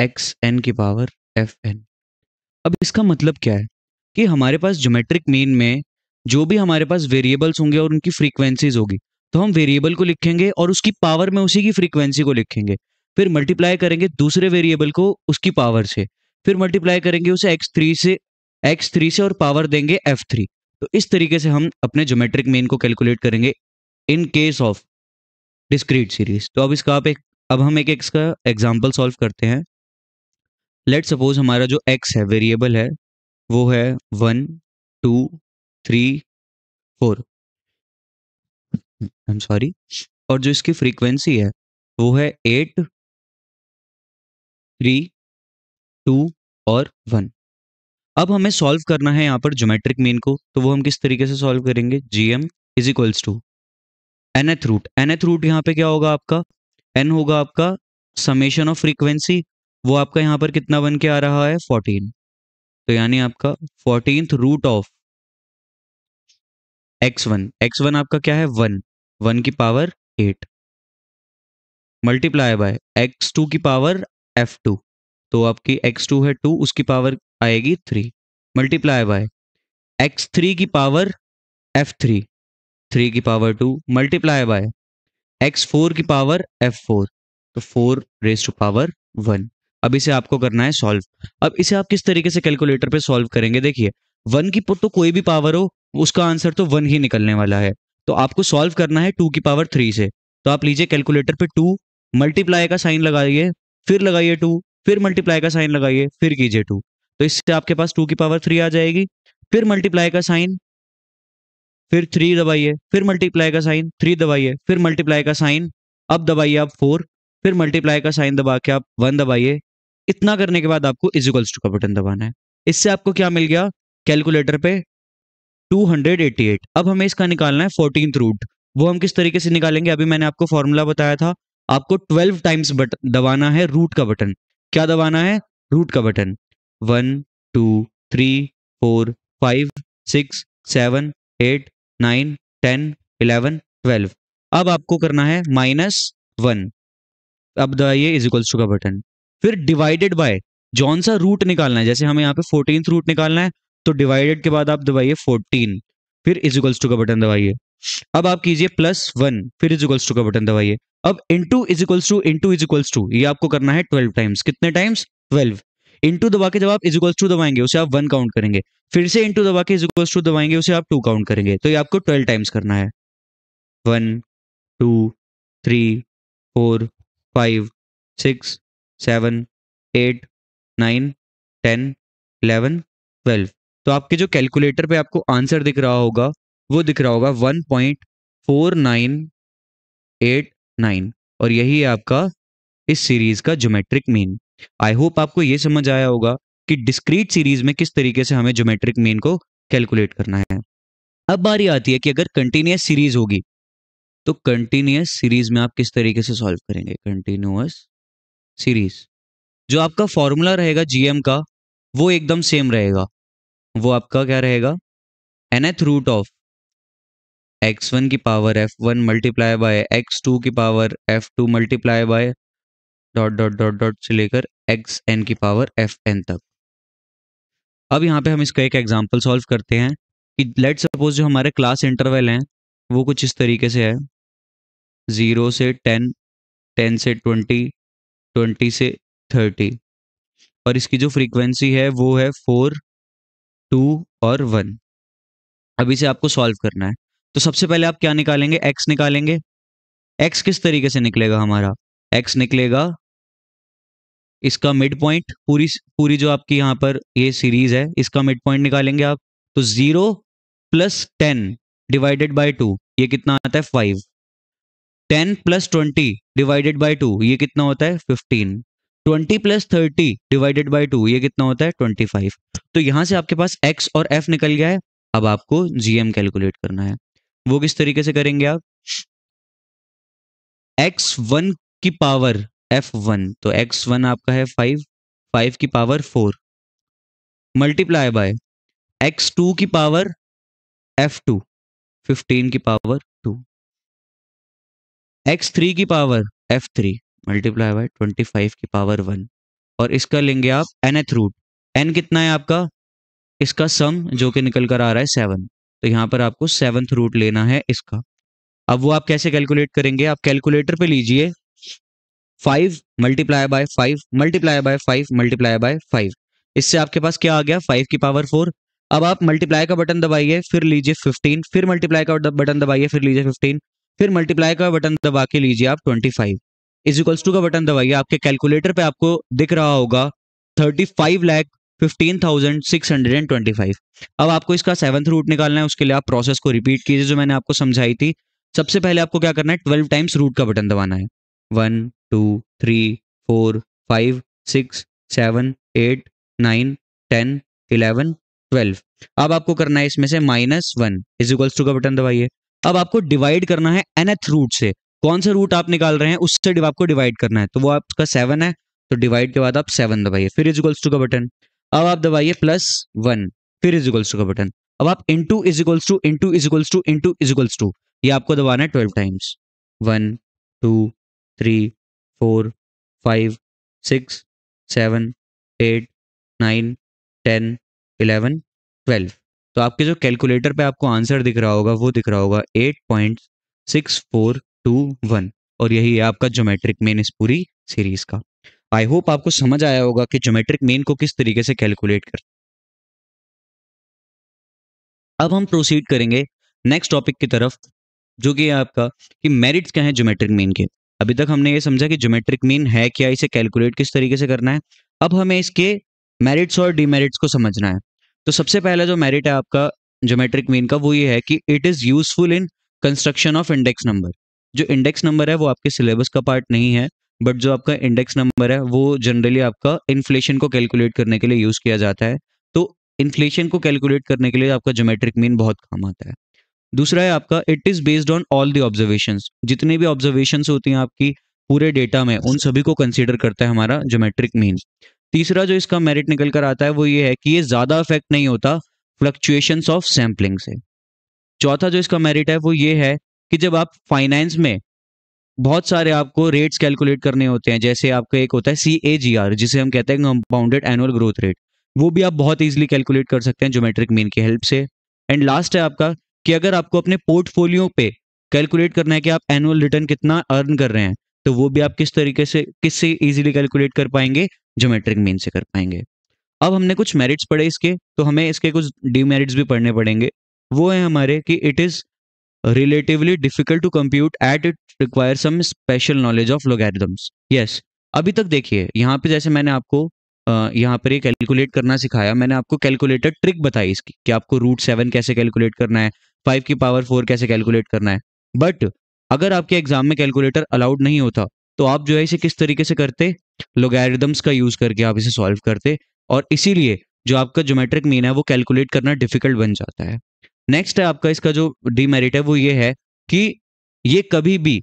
x n की power f n अब इसका मतलब क्या है कि हमारे पास जोमेट्रिक मीन में जो भी हमारे पास वेरिएबल्स होंगे और उनकी फ्रीक्वेंसीज होगी तो हम वेरिएबल को लिखेंगे और उसकी पावर में उसी की फ्रीक्वेंसी को लिखेंगे फिर मल्टीप्लाई करेंगे दूसरे वेरिएबल को उसकी पावर से फिर मल्टीप्लाई करेंगे उसे एक्स थ्री से एक्स थ्री से और पावर देंगे एफ थ्री तो इस तरीके से हम अपने ज्योमेट्रिक मेन को कैलकुलेट करेंगे in case of discrete series तो अब इसका आप एक अब हम एक एक्स का एग्जाम्पल सॉल्व करते हैं लेट सपोज हमारा जो एक्स है वेरिएबल है वो है one two three four I am sorry और जो इसकी फ्रीक्वेंसी है वो है एट थ्री टू और वन अब हमें सॉल्व करना है यहाँ पर ज्योमेट्रिक मीन को तो वो हम किस तरीके से सॉल्व करेंगे G M is equals to n nth root n nth root यहाँ पे क्या होगा आपका एन होगा आपका समेशन ऑफ फ्रीक्वेंसी वो आपका यहाँ पर कितना बन के आ रहा है फोर्टीन तो यानी आपका fourteen root of x one x one आपका क्या है वन वन की power eight multiply by x two की पावर एफ टू तो आपकी एक्स टू है टू उसकी पावर आएगी three multiply by x three की पावर एफ थ्री थ्री की power two multiply by x four की पावर एफ फोर तो four raise to power one अब इसे आपको करना है सॉल्व अब इसे आप किस तरीके से कैलकुलेटर पे सॉल्व करेंगे देखिए वन की तो कोई भी पावर हो उसका आंसर तो वन ही निकलने वाला है तो आपको सॉल्व करना है टू की पावर थ्री से तो आप लीजिए कैलकुलेटर पे टू मल्टीप्लाई का साइन लगाइए फिर लगाइए टू फिर मल्टीप्लाई का साइन लगाइए फिर कीजिए टू तो इससे आपके पास टू की पावर थ्री आ जाएगी फिर मल्टीप्लाई का साइन फिर थ्री दबाइए फिर मल्टीप्लाई का साइन थ्री दबाइए फिर मल्टीप्लाई का साइन अब दबाइए आप फोर फिर मल्टीप्लाई का साइन दबा के आप वन दबाइए इतना करने के बाद आपको इजिकल्स टू का बटन दबाना है इससे आपको क्या मिल गया कैलकुलेटर पे 288 अब हमें इसका निकालना है फोर्टीन रूट वो हम किस तरीके से निकालेंगे अभी मैंने आपको फॉर्मूला बताया था आपको 12 टाइम्स बट दबाना है रूट का बटन क्या दबाना है रूट का button one two three four five six seven eight nine ten eleven twelve अब आपको करना है माइनस वन अब दबाइए इज इक्वल्स टू का बटन फिर डिवाइडेड बाय जौन सा रूट निकालना है जैसे हमें यहाँ पे फोर्टीन रूट निकालना है तो डिवाइडेड के बाद आप दबाइए फोर्टीन फिर इज इक्वल्स टू का बटन दबाइए अब आप कीजिए प्लस वन फिर इज इक्वल्स टू का बटन दबाइए अब into is equals to into is equals to ये आपको करना है ट्वेल्व टाइम्स कितने टाइम्स ट्वेल्व इंटू दबा के जब आप इजिकल्स टू दबाएंगे उसे आप वन काउंट करेंगे फिर से इंटू दबा के इजिकल्स टू दबाएंगे उसे आप टू काउंट करेंगे तो ये आपको ट्वेल्व टाइम्स करना है one two three four five six seven eight nine ten eleven twelve तो आपके जो कैलकुलेटर पे आपको आंसर दिख रहा होगा वो दिख रहा होगा one point four nine eight nine और यही है आपका इस सीरीज का ज्योमेट्रिक मीन आई होप आपको ये समझ आया होगा कि डिस्क्रीट सीरीज में किस तरीके से हमें ज्योमेट्रिक मीन को कैलकुलेट करना है अब बारी आती है कि अगर कंटिन्यूस सीरीज होगी तो कंटिन्यूस सीरीज में आप किस तरीके से सॉल्व करेंगे कंटिन्यूस सीरीज जो आपका फॉर्मूला रहेगा जीएम का वो एकदम सेम रहेगा वो आपका क्या रहेगा nth root of x one की power f one multiply by x two की power f two multiply by dot dot dot dot से लेकर एक्स एन की पावर एफ एन तक अब यहाँ पे हम इसका एक एग्जाम्पल सॉल्व करते हैं कि लेट सपोज जो हमारे क्लास इंटरवल हैं वो कुछ इस तरीके से है ज़ीरो से टेन टेन से ट्वेंटी ट्वेंटी से थर्टी और इसकी जो फ्रीक्वेंसी है वो है फोर टू और वन अभी इसे आपको सॉल्व करना है तो सबसे पहले आप क्या निकालेंगे एक्स निकालेंगे एक्स किस तरीके से निकलेगा हमारा एक्स निकलेगा इसका मिड पॉइंट पूरी पूरी जो आपकी यहाँ पर ये सीरीज है इसका मिड पॉइंट निकालेंगे आप तो zero plus ten divided by two ये कितना आता है five ten plus twenty divided by two ये कितना होता है fifteen twenty plus thirty divided by two ये कितना होता है ट्वेंटी फाइव तो यहां से आपके पास एक्स और एफ निकल गया है अब आपको जीएम कैलकुलेट करना है वो किस तरीके से करेंगे आप एक्स वन की पावर एफ वन तो एक्स वन आपका है फाइव फाइव की power four multiply by x two की पावर एफ टू फिफ्टीन की पावर टू एक्स थ्री की power f three multiply by twenty five की पावर वन और इसका लेंगे आप एन एथ रूट एन कितना है आपका इसका सम जो कि निकल कर आ रहा है सेवन तो यहाँ पर आपको सेवन्थ रूट लेना है इसका अब वो आप कैसे कैलकुलेट करेंगे आप कैलकुलेटर पे लीजिए five multiply by five multiply by five multiply by five इससे आपके पास क्या आ गया फाइव की पावर फोर अब आप मल्टीप्लाई का बटन दबाइए फिर लीजिए फिफ्टीन फिर मल्टीप्लाई का बटन दबाइए फिर लीजिए फिफ्टीन फिर मल्टीप्लाई का बटन दबा के लीजिए आप twenty five is equals to का बटन दबाइए आपके कैलकुलेटर पे आपको दिख रहा होगा thirty five lakh fifteen thousand six hundred and twenty five अब आपको इसका सेवंथ रूट निकालना है उसके लिए आप प्रोसेस को रिपीट कीजिए जो मैंने आपको समझाई थी सबसे पहले आपको क्या करना है ट्वेल्व टाइम्स रूट का बटन दबाना है one two three four five six seven eight nine ten eleven twelve अब आपको करना है इसमें से minus one is equals to का बटन दबाइए अब आपको डिवाइड करना है एनथ रूट से कौन सा रूट आप निकाल रहे हैं उससे आपको डिवाइड करना है तो वो आपका सेवन है तो डिवाइड के बाद आप सेवन दबाइए फिर इज इक्वल्स टू का बटन अब आप दबाइए प्लस वन फिर इज इक्वल्स टू का बटन अब आप into is equals to into is equals to into is equals to ये आपको दबाना है twelve times one two three four five six seven eight nine ten eleven twelve तो आपके जो कैलकुलेटर पे आपको आंसर दिख रहा होगा वो दिख रहा होगा eight point six four two one और यही है आपका ज्योमेट्रिक मेन इस पूरी सीरीज का आई होप आपको समझ आया होगा कि ज्योमेट्रिक मेन को किस तरीके से कैलकुलेट कर अब हम प्रोसीड करेंगे नेक्स्ट टॉपिक की तरफ जो कि है आपका कि मेरिट्स क्या है ज्योमेट्रिक मेन के अभी तक हमने ये समझा कि ज्योमेट्रिक मीन है क्या इसे कैलकुलेट किस तरीके से करना है अब हमें इसके मेरिट्स और डिमेरिट्स को समझना है तो सबसे पहला जो मेरिट है आपका ज्योमेट्रिक मीन का वो ये है कि it is useful in construction of index number जो इंडेक्स नंबर है वो आपके सिलेबस का पार्ट नहीं है बट जो आपका इंडेक्स नंबर है वो जनरली आपका इन्फ्लेशन को कैलकुलेट करने के लिए यूज़ किया जाता है तो इन्फ्लेशन को कैलकुलेट करने के लिए आपका ज्योमेट्रिक मीन बहुत काम आता है दूसरा है आपका it is based on all the observation जितने भी ऑब्जर्वेशन होती हैं आपकी पूरे डेटा में उन सभी को कंसिडर करता है हमारा जोमेट्रिक मीन तीसरा जो इसका मेरिट निकल कर आता है वो ये है कि ये ज़्यादा अफेक्ट नहीं होता फ्लक्चुएशन ऑफ सैम्पलिंग से चौथा जो इसका मेरिट है वो ये है कि जब आप फाइनेंस में बहुत सारे आपको रेट्स कैलकुलेट करने होते हैं जैसे आपका एक होता है सी ए जी आर जिसे हम कहते हैं कंपाउंडेड एनुअल ग्रोथ रेट वो भी आप बहुत इजिली कैलकुलेट कर सकते हैं जोमेट्रिक मीन की हेल्प से एंड लास्ट है आपका कि अगर आपको अपने पोर्टफोलियो पे कैलकुलेट करना है कि आप एनुअल रिटर्न कितना अर्न कर रहे हैं तो वो भी आप किस तरीके से किससे इजीली कैलकुलेट कर पाएंगे ज्योमेट्रिक मीन से कर पाएंगे अब हमने कुछ मेरिट्स पढ़े इसके तो हमें इसके कुछ डीमेरिट्स भी पढ़ने पड़ेंगे वो है हमारे कि it is relatively difficult to compute at it require some special knowledge of logarithms yes अभी तक देखिए यहाँ पे जैसे मैंने आपको यहाँ पर ये कैलकुलेट करना सिखाया मैंने आपको कैलकुलेटर ट्रिक बताई इसकी कि आपको रूट सेवन कैसे कैलकुलेट करना है फाइव की पावर फोर कैसे कैलकुलेट करना है बट अगर आपके एग्जाम में कैलकुलेटर अलाउड नहीं होता तो आप जो है इसे किस तरीके से करते लोगैरिदम्स का यूज करके आप इसे सॉल्व करते और इसीलिए जो आपका ज्योमेट्रिक मीन है वो कैलकुलेट करना डिफिकल्ट बन जाता है नेक्स्ट है आपका इसका जो डीमेरिट है वो ये है कि ये कभी भी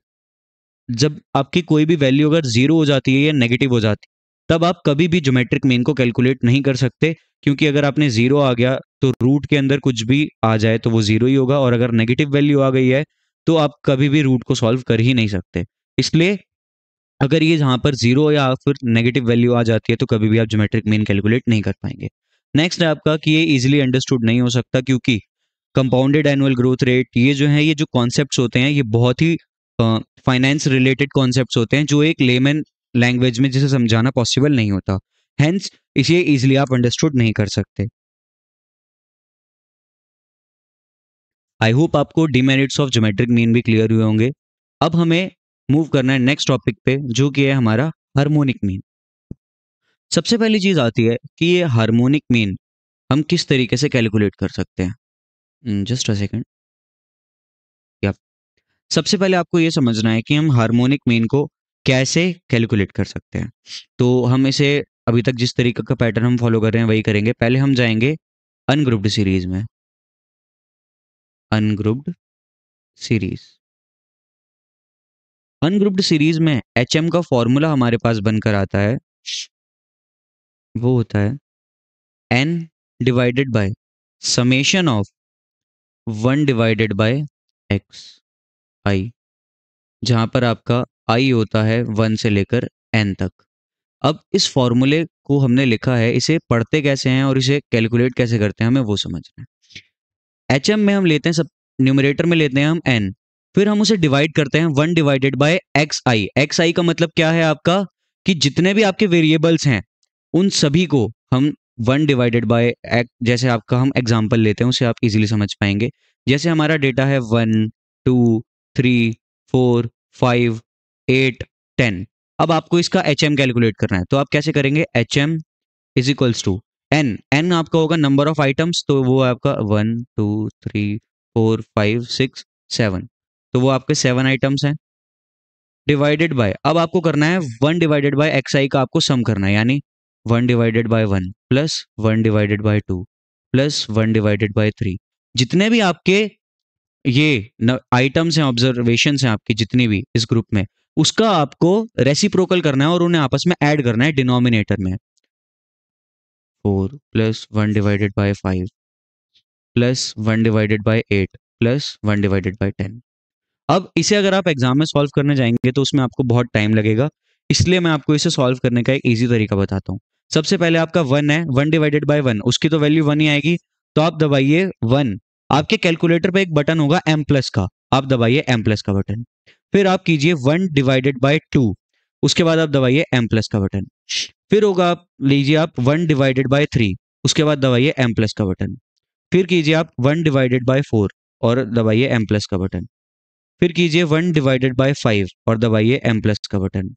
जब आपकी कोई भी वैल्यू अगर जीरो हो जाती है या नेगेटिव हो जाती है तब आप कभी भी ज्योमेट्रिक मीन को कैलकुलेट नहीं कर सकते क्योंकि अगर आपने जीरो आ गया तो रूट के अंदर कुछ भी आ जाए तो वो जीरो ही होगा और अगर नेगेटिव वैल्यू आ गई है तो आप कभी भी रूट को सॉल्व कर ही नहीं सकते इसलिए अगर ये जहां पर जीरो या फिर नेगेटिव वैल्यू आ जाती है तो कभी भी आप जोमेट्रिक मीन कैलकुलेट नहीं कर पाएंगे नेक्स्ट है आपका कि ये इजिली अंडरस्टूड नहीं हो सकता क्योंकि कंपाउंडेड एनुअल ग्रोथ रेट ये जो है ये जो कॉन्सेप्ट होते हैं ये बहुत ही फाइनेंस रिलेटेड कॉन्सेप्ट होते हैं जो एक लेमन लैंग्वेज में जिसे समझाना पॉसिबल नहीं होता हैंस इसे इजिली आप अंडरस्टूड नहीं कर सकते आई होप आपको डिमेरिट्स ऑफ जोमेट्रिक मीन भी क्लियर हुए होंगे अब हमें मूव करना है नेक्स्ट टॉपिक पे जो कि है हमारा हार्मोनिक मीन सबसे पहली चीज़ आती है कि ये हार्मोनिक मीन हम किस तरीके से कैलकुलेट कर सकते हैं जस्ट अ सेकेंड या सबसे पहले आपको ये समझना है कि हम हार्मोनिक मीन को कैसे कैलकुलेट कर सकते हैं तो हम इसे अभी तक जिस तरीके का पैटर्न हम फॉलो कर रहे हैं वही करेंगे पहले हम जाएंगे अनग्रुप्ड सीरीज में अनग्रुप्ड सीरीज अनग्रुप्ड सीरीज में एच HM का फॉर्मूला हमारे पास बनकर आता है वो होता है n divided by summation of one divided by x i जहां पर आपका आई होता है वन से लेकर एन तक अब इस फॉर्मूले को हमने लिखा है इसे पढ़ते कैसे हैं और इसे कैलकुलेट कैसे करते हैं हमें वो समझना है एच में हम लेते हैं सब न्यूमरेटर में लेते हैं हम एन फिर हम उसे डिवाइड करते हैं one divided by x i x i का मतलब क्या है आपका कि जितने भी आपके वेरिएबल्स हैं उन सभी को हम वन डिवाइडेड बाय जैसे आपका हम एग्जाम्पल लेते हैं उसे आप इजीली समझ पाएंगे जैसे हमारा डेटा है one two three four five eight ten अब आपको इसका एच एम कैलकुलेट करना है तो आप कैसे करेंगे H M is equals to N n आपका होगा नंबर ऑफ आइटम्स तो वो आपका one two three four five six seven तो वो आपके सेवन आइटम्स हैं डिवाइडेड बाय अब आपको करना है one divided by x i का आपको सम करना है यानी one divided by one plus one divided by two plus one divided by three जितने भी आपके ये आइटम्स हैं ऑब्जर्वेशन हैं आपकी जितनी भी इस ग्रुप में उसका आपको रेसिप्रोकल करना है और उन्हें आपस में ऐड करना है डिनोमिनेटर में four plus one divided by five plus one divided by eight plus one divided by ten अब इसे अगर आप एग्जाम में सॉल्व करने जाएंगे तो उसमें आपको बहुत टाइम लगेगा इसलिए मैं आपको इसे सॉल्व करने का एक ईजी तरीका बताता हूँ सबसे पहले आपका वन है वन डिवाइडेड बाई वन उसकी तो वैल्यू वन ही आएगी तो आप दबाइए वन आपके कैलकुलेटर पर एक बटन होगा एम प्लस का आप दबाइए एम प्लस का बटन फिर आप कीजिए वन डिवाइडेड बाई टू उसके बाद आप दबाइए एम प्लस का बटन फिर होगा लीजिए आप वन डिवाइडेड बाय थ्री उसके बाद दबाइए एम प्लस का बटन फिर कीजिए आप वन डिवाइडेड बाय फोर और दबाइए एम प्लस का बटन फिर कीजिए वन डिवाइडेड बाय फाइव और दबाइए एम प्लस का बटन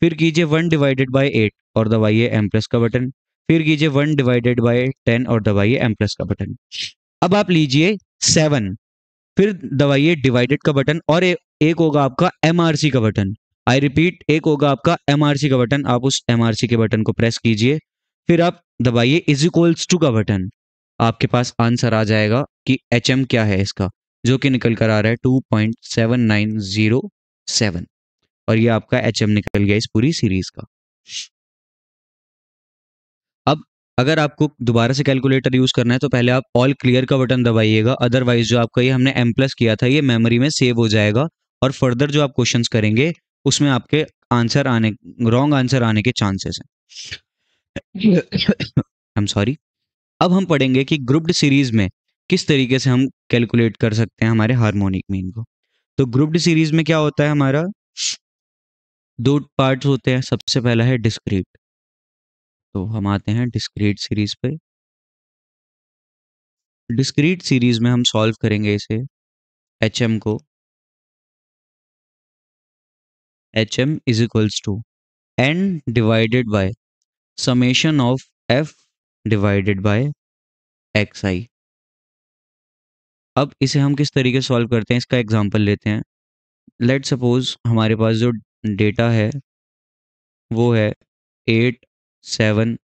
फिर कीजिए वन डिवाइडेड बाय एट और दबाइए एम प्लस का बटन फिर कीजिए वन डिवाइडेड बाय टेन और दबाइए एम प्लस का बटन अब आप लीजिए सेवन फिर दबाइए डिवाइडेड का बटन और ए, एक होगा आपका एम का बटन आई रिपीट एक होगा आपका एमआरसी का बटन आप उस एमआरसी के बटन को प्रेस कीजिए फिर आप दबाइए इज इक्वल्स टू का बटन आपके पास आंसर आ जाएगा कि एच एम क्या है इसका जो कि निकल कर आ रहा है two point seven nine zero seven और ये आपका एच एम निकल गया इस पूरी सीरीज का अब अगर आपको दोबारा से कैलकुलेटर यूज करना है तो पहले आप ऑल क्लियर का बटन दबाइएगा अदरवाइज जो आपका ये हमने एम प्लस किया था ये मेमोरी में सेव हो जाएगा और फर्दर जो आप क्वेश्चन करेंगे उसमें आपके आंसर आने रॉन्ग आंसर आने के चांसेस हैं आई एम सॉरी अब हम पढ़ेंगे कि ग्रुप्ड सीरीज में किस तरीके से हम कैलकुलेट कर सकते हैं हमारे हार्मोनिक मीन को तो ग्रुप्ड सीरीज में क्या होता है हमारा दो पार्ट्स होते हैं सबसे पहला है डिस्क्रीट तो हम आते हैं डिस्क्रीट सीरीज पे डिस्क्रीट सीरीज में हम सॉल्व करेंगे इसे एच एम को H is equals to n divided by summation of f divided by x i अब इसे हम किस तरीके सॉल्व करते हैं इसका एग्जांपल लेते हैं लेट सपोज हमारे पास जो डेटा है वो है एट सेवन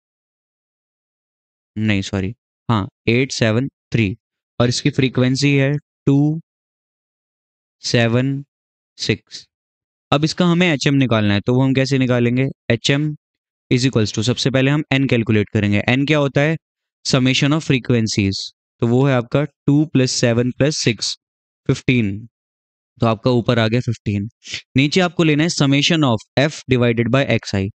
नहीं सॉरी हाँ एट सेवन थ्री और इसकी फ्रीक्वेंसी है टू सेवन सिक्स अब इसका हमें एच एम निकालना है तो वो हम कैसे निकालेंगे H M is equals to सबसे पहले हम एन कैलकुलेट करेंगे एन क्या होता है समेशन ऑफ फ्रीक्वेंसीज तो वो है आपका two plus seven plus six fifteen तो आपका ऊपर आ गया फिफ्टीन नीचे आपको लेना है summation of f divided by x i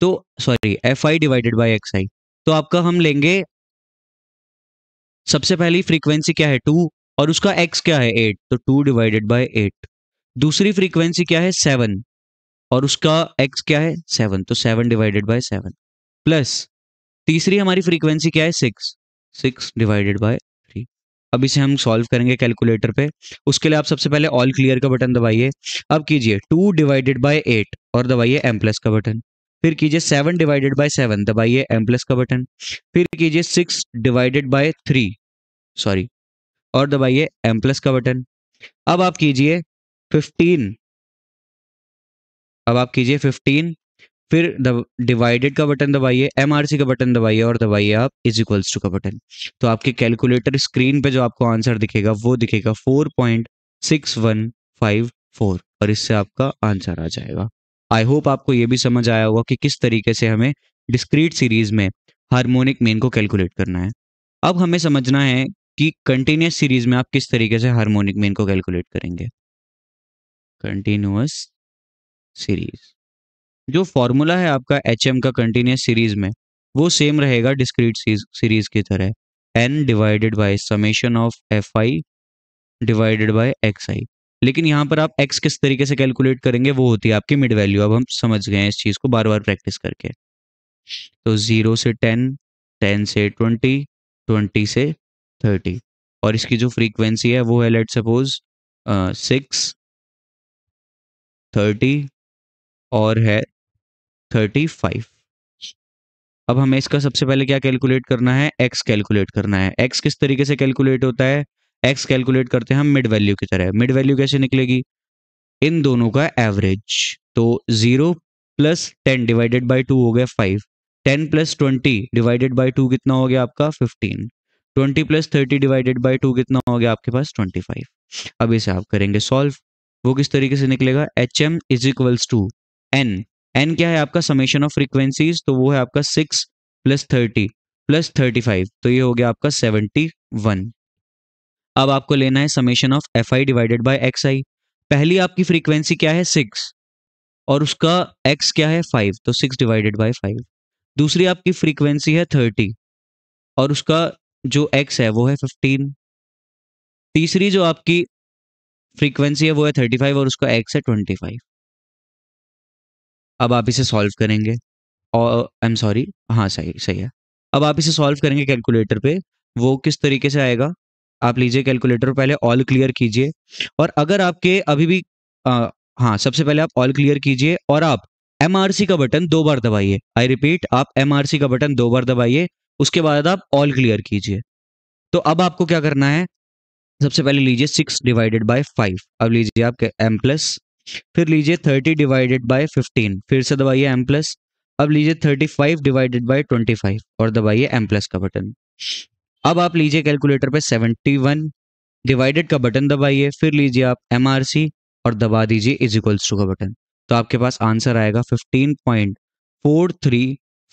तो sorry f I divided by x i तो आपका हम लेंगे सबसे पहली फ्रीक्वेंसी क्या है टू और उसका एक्स क्या है एट तो टू डिवाइडेड बाई एट दूसरी फ्रीक्वेंसी क्या है सेवन और उसका एक्स क्या है सेवन तो seven divided by seven plus तीसरी हमारी फ्रीक्वेंसी क्या है six six divided by three अब इसे हम सॉल्व करेंगे कैलकुलेटर पे उसके लिए आप सबसे पहले ऑल क्लियर का बटन दबाइए अब कीजिए टू डिवाइडेड बाय एट और दबाइए एम प्लस का बटन फिर कीजिए सेवन डिवाइडेड बाय सेवन दबाइए एम प्लस का बटन फिर कीजिए six divided by three sorry और दबाइए एम प्लस का बटन अब आप कीजिए फिफ्टीन अब आप कीजिए फिफ्टीन फिर डिवाइडेड का बटन दबाइए एमआरसी का बटन दबाइए और दबाइए आप इज इक्वल्स टू का बटन तो आपके कैलकुलेटर स्क्रीन पे जो आपको आंसर दिखेगा वो दिखेगा four point six one five four और इससे आपका आंसर आ जाएगा आई होप आपको ये भी समझ आया होगा कि किस तरीके से हमें डिस्क्रीट सीरीज में हारमोनिक मेन को कैलकुलेट करना है अब हमें समझना है कि कंटिन्यूस सीरीज में आप किस तरीके से हारमोनिक मेन को कैलकुलेट करेंगे कंटिन्यूस सीरीज जो फॉर्मूला है आपका एच HM का कंटिन्यूस सीरीज में वो सेम रहेगा डिस्क्रीट सीरीज की तरह n divided by summation of F I divided by x i लेकिन यहाँ पर आप एक्स किस तरीके से कैलकुलेट करेंगे वो होती है आपकी मिड वैल्यू अब हम समझ गए हैं इस चीज़ को बार बार प्रैक्टिस करके तो ज़ीरो से टेन टेन से ट्वेंटी ट्वेंटी से थर्टी और इसकी जो फ्रीक्वेंसी है वो है लेट सपोज सिक्स थर्टी और है थर्टी फाइव अब हमें इसका सबसे पहले क्या कैलकुलेट करना है एक्स कैलकुलेट करना है एक्स किस तरीके से कैलकुलेट होता है एक्स कैलकुलेट करते हैं हम मिड वैल्यू की तरह मिड वैल्यू कैसे निकलेगी इन दोनों का एवरेज तो zero plus ten divided by two हो गया five ten plus twenty divided by two कितना हो गया आपका fifteen twenty plus thirty divided by two कितना हो गया आपके पास ट्वेंटी फाइव अब इसे आप करेंगे सॉल्व वो किस तरीके से निकलेगा H M is equals to N N क्या है आपका समेशन ऑफ फ्रीक्वेंसीज तो वो है आपका six plus thirty plus thirty five तो ये हो गया आपका सेवेंटी वन अब आपको लेना है summation of F I divided by x I पहली आपकी फ्रीक्वेंसी क्या है सिक्स और उसका एक्स क्या है फाइव तो सिक्स डिवाइडेड बाई फाइव दूसरी आपकी फ्रीक्वेंसी है थर्टी और उसका जो एक्स है वो है फिफ्टीन तीसरी जो आपकी फ्रीक्वेंसी है वो है थर्टी फाइव और उसका एक्स है ट्वेंटी फाइव अब आप इसे सॉल्व करेंगे और आई एम सॉरी हाँ सही सही है अब आप इसे सॉल्व करेंगे कैलकुलेटर पे वो किस तरीके से आएगा आप लीजिए कैलकुलेटर पहले ऑल क्लियर कीजिए और अगर आपके अभी भी आ, हाँ सबसे पहले आप ऑल क्लियर कीजिए और आप एम का बटन दो बार दबाइए आई रिपीट आप एम का बटन दो बार दबाइए उसके बाद आप ऑल क्लियर कीजिए तो अब आपको क्या करना है सबसे पहले लीजिए सिक्स डिवाइडेड बाय फाइव अब लीजिए आपके एम प्लस फिर लीजिए थर्टी डिवाइडेड बाय फिफ्टीन फिर से दबाइए एम प्लस अब लीजिए thirty five divided by twenty five और दबाइए एम प्लस का बटन अब आप लीजिए कैलकुलेटर पे सेवेंटी वन डिवाइडेड का बटन दबाइए फिर लीजिए आप एम आर सी और दबा दीजिए इज इक्वल्स टू का बटन तो आपके पास आंसर आएगा fifteen point four three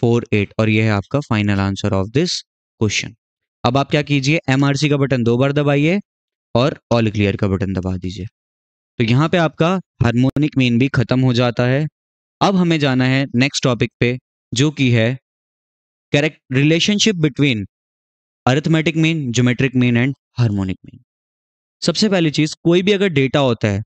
four eight और यह है आपका final answer of this question अब आप क्या कीजिए एमआरसी का बटन दो बार दबाइए और ऑल क्लियर का बटन दबा दीजिए तो यहाँ पे आपका हार्मोनिक मेन भी खत्म हो जाता है अब हमें जाना है नेक्स्ट टॉपिक पे जो कि है correct relationship between arithmetic mean geometric mean and harmonic mean सबसे पहली चीज कोई भी अगर डेटा होता है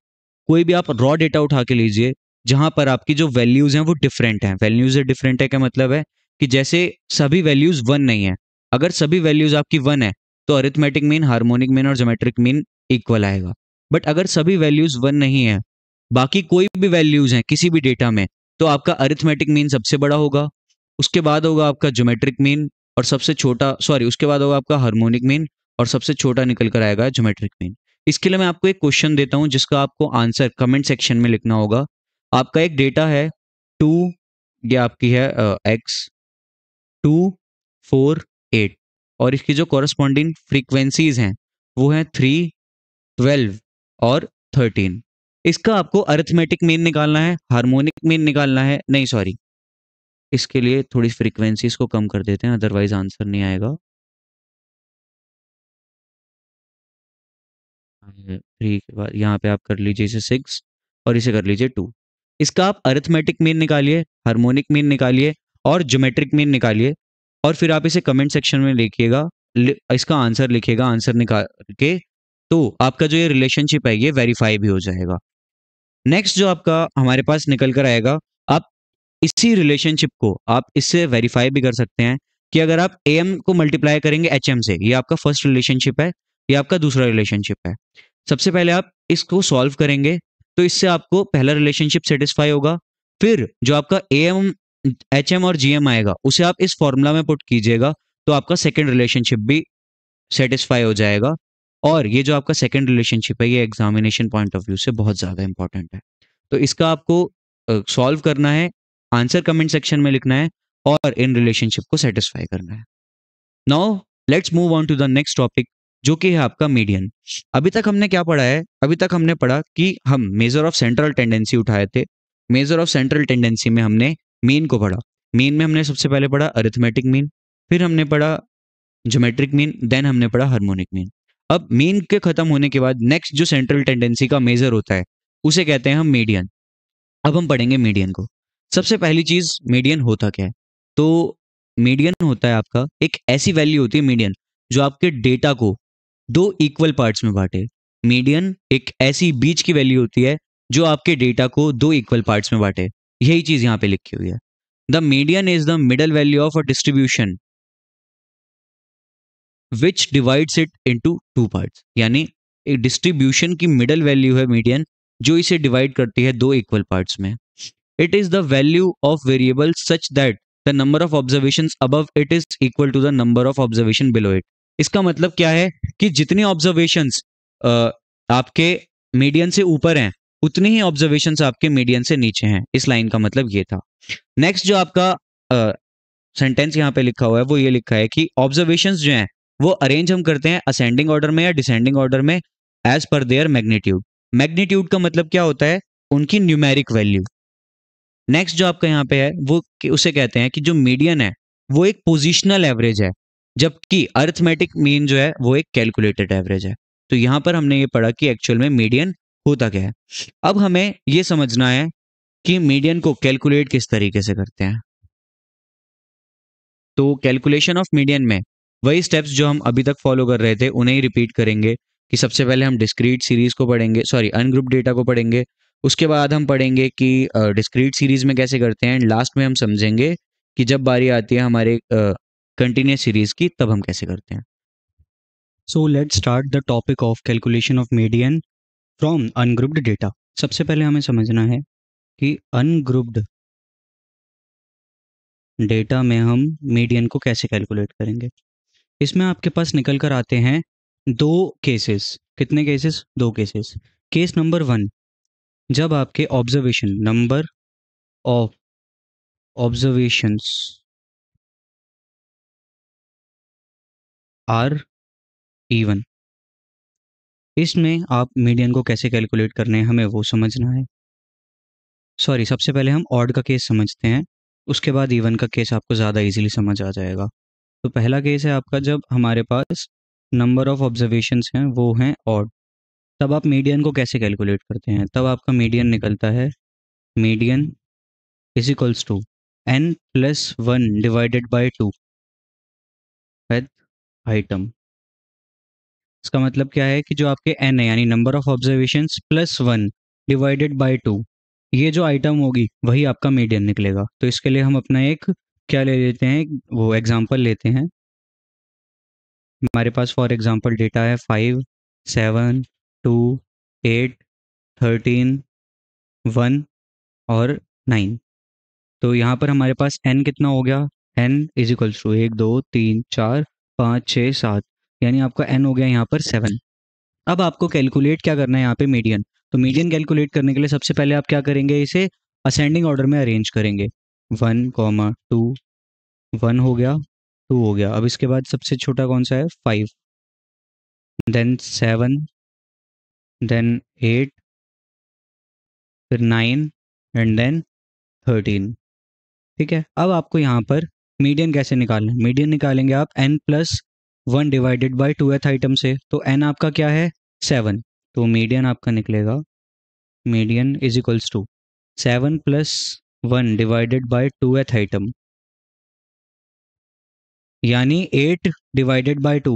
कोई भी आप रॉ डेटा उठा के लीजिए जहां पर आपकी जो वैल्यूज हैं वो डिफरेंट हैं वैल्यूज डिफरेंट है क्या मतलब है कि जैसे सभी वैल्यूज वन नहीं है अगर सभी वैल्यूज आपकी वन है तो अरिथमेटिक मीन हार्मोनिक मीन और जोमेट्रिक मीन इक्वल आएगा बट अगर सभी वैल्यूज वन नहीं है बाकी कोई भी वैल्यूज हैं किसी भी डेटा में तो आपका अरिथमेटिक मीन सबसे बड़ा होगा उसके बाद होगा आपका जोमेट्रिक मीन और सबसे छोटा सॉरी उसके बाद होगा आपका हार्मोनिक मीन और सबसे छोटा निकल कर आएगा जोमेट्रिक मीन इसके लिए मैं आपको एक क्वेश्चन देता हूँ जिसका आपको आंसर कमेंट सेक्शन में लिखना होगा आपका एक डेटा है टू ये आपकी है एक्स टू फोर एट और इसकी जो कॉरस्पॉन्डिंग फ्रीक्वेंसीज हैं वो हैं थ्री ट्वेल्व और थर्टीन इसका आपको अर्थमेटिक मीन निकालना है हारमोनिक मीन निकालना है नहीं सॉरी इसके लिए थोड़ी फ्रीक्वेंसीज को कम कर देते हैं अदरवाइज आंसर नहीं आएगा थ्री के बाद यहाँ पे आप कर लीजिए इसे सिक्स और इसे कर लीजिए टू इसका आप अर्थमेटिक मीन निकालिए हार्मोनिक मीन निकालिए और ज्योमेट्रिक मीन निकालिए और फिर आप इसे कमेंट सेक्शन में लिखिएगा इसका आंसर लिखिएगा आंसर निकाल के तो आपका जो ये रिलेशनशिप है ये वेरीफाई भी हो जाएगा नेक्स्ट जो आपका हमारे पास निकल कर आएगा आप इसी रिलेशनशिप को आप इससे वेरीफाई भी कर सकते हैं कि अगर आप ए एम को मल्टीप्लाई करेंगे एच एम से ये आपका फर्स्ट रिलेशनशिप है ये आपका दूसरा रिलेशनशिप है सबसे पहले आप इसको सॉल्व करेंगे तो इससे आपको पहला रिलेशनशिप सेटिस्फाई होगा फिर जो आपका ए एम एच और जीएम आएगा उसे आप इस फॉर्मूला में पुट कीजिएगा तो आपका सेकेंड रिलेशनशिप भी सेटिस्फाई हो जाएगा और ये जो आपका सेकेंड रिलेशनशिप है ये एग्जामिनेशन पॉइंट ऑफ व्यू से बहुत ज़्यादा इंपॉर्टेंट है तो इसका आपको सॉल्व uh, करना है आंसर कमेंट सेक्शन में लिखना है और इन रिलेशनशिप को सेटिस्फाई करना है now let's move on to the next topic जो कि है आपका मीडियन अभी तक हमने क्या पढ़ा है अभी तक हमने पढ़ा कि हम मेजर ऑफ सेंट्रल टेंडेंसी उठाए थे मेजर ऑफ सेंट्रल टेंडेंसी में हमने मीन को पढ़ा मीन में हमने सबसे पहले पढ़ा अरिथमेटिक मीन फिर हमने पढ़ा जोमेट्रिक मीन देन हमने पढ़ा हार्मोनिक मीन अब मीन के खत्म होने के बाद नेक्स्ट जो सेंट्रल टेंडेंसी का मेजर होता है उसे कहते हैं हम मीडियन अब हम पढ़ेंगे मीडियन को सबसे पहली चीज मीडियन होता क्या है तो मीडियन होता है आपका एक ऐसी वैल्यू होती है मीडियन जो आपके डेटा को दो इक्वल पार्ट्स में बांटे मीडियन एक ऐसी बीच की वैल्यू होती है जो आपके डेटा को दो इक्वल पार्ट्स में बांटे यही चीज यहाँ पे लिखी हुई है the median is the middle value of a distribution which divides it into two part यानी एक डिस्ट्रीब्यूशन की मिडल वैल्यू है मीडियन जो इसे डिवाइड करती है दो इक्वल पार्ट्स में it is the value of variable such that the number of observation above it is equal to the number of observation below it इसका मतलब क्या है कि जितने ऑब्जर्वेशन आपके मीडियन से ऊपर हैं उतनी ही ऑब्जर्वेशन आपके मीडियन से नीचे हैं इस लाइन का मतलब ये था नेक्स्ट जो आपका सेंटेंस यहाँ पे लिखा हुआ है वो ये लिखा है कि ऑब्जर्वेशन जो है वो अरेंज हम करते हैं असेंडिंग ऑर्डर में या डिसेंडिंग ऑर्डर में as per their magnitude magnitude का मतलब क्या होता है उनकी न्यूमेरिक वैल्यू नेक्स्ट जो आपका यहाँ पे है वो उसे कहते हैं कि जो मीडियन है वो एक पोजिशनल एवरेज है जबकि अर्थमेटिक मीन जो है वो एक कैलकुलेटेड एवरेज है तो यहाँ पर हमने ये पढ़ा कि एक्चुअल में मीडियन होता क्या है अब हमें ये समझना है कि मीडियन को कैलकुलेट किस तरीके से करते हैं तो कैलकुलेशन ऑफ मीडियन में वही स्टेप्स जो हम अभी तक फॉलो कर रहे थे उन्हें ही रिपीट करेंगे कि सबसे पहले हम डिस्क्रीट सीरीज को पढ़ेंगे सॉरी अनग्रुप डेटा को पढ़ेंगे उसके बाद हम पढ़ेंगे कि डिस्क्रीट सीरीज में कैसे करते हैं एंड लास्ट में हम समझेंगे कि जब बारी आती है हमारे कंटिन्यूस सीरीज की तब हम कैसे करते हैं so let start the topic of calculation of median from ungrouped data सबसे पहले हमें समझना है कि अनग्रुप्ड डेटा में हम मीडियन को कैसे कैलकुलेट करेंगे इसमें आपके पास निकल कर आते हैं दो केसेस कितने केसेस दो केसेस केस नंबर वन जब आपके observation number of observations are even इसमें आप मीडियन को कैसे कैलकुलेट करने हैं हमें वो समझना है सॉरी सबसे पहले हम ऑड का केस समझते हैं उसके बाद इवन का केस आपको ज़्यादा इजीली समझ आ जाएगा तो पहला केस है आपका जब हमारे पास नंबर ऑफ ऑब्जर्वेशन हैं वो हैं ऑड तब आप मीडियन को कैसे कैलकुलेट करते हैं तब आपका मीडियन निकलता है median is equals to N plus one divided by two th item इसका मतलब क्या है कि जो आपके एन है यानी number of observation plus one divided by two ये जो आइटम होगी वही आपका मीडियन निकलेगा तो इसके लिए हम अपना एक क्या ले लेते हैं वो एग्जाम्पल लेते हैं हमारे पास फॉर एग्जाम्पल डेटा है five seven two eight thirteen one और नाइन तो यहाँ पर हमारे पास एन कितना हो गया एन इज इक्वल्स टू एक दो तीन चार पाँच छः सात यानी आपका एन हो गया यहाँ पर सेवन अब आपको कैलकुलेट क्या करना है यहाँ पे मीडियन तो मीडियन कैलकुलेट करने के लिए सबसे पहले आप क्या करेंगे इसे असेंडिंग ऑर्डर में अरेंज करेंगे वन कॉमा टू वन हो गया टू हो गया अब इसके बाद सबसे छोटा कौन सा है five then seven then eight फिर नाइन एंड देन थर्टीन ठीक है अब आपको यहाँ पर मीडियन कैसे निकालना है मीडियन निकालेंगे आप N plus one divided by two th item से तो एन आपका क्या है सेवन तो मीडियन आपका निकलेगा median is equals to seven plus one divided by two th item यानी eight divided by two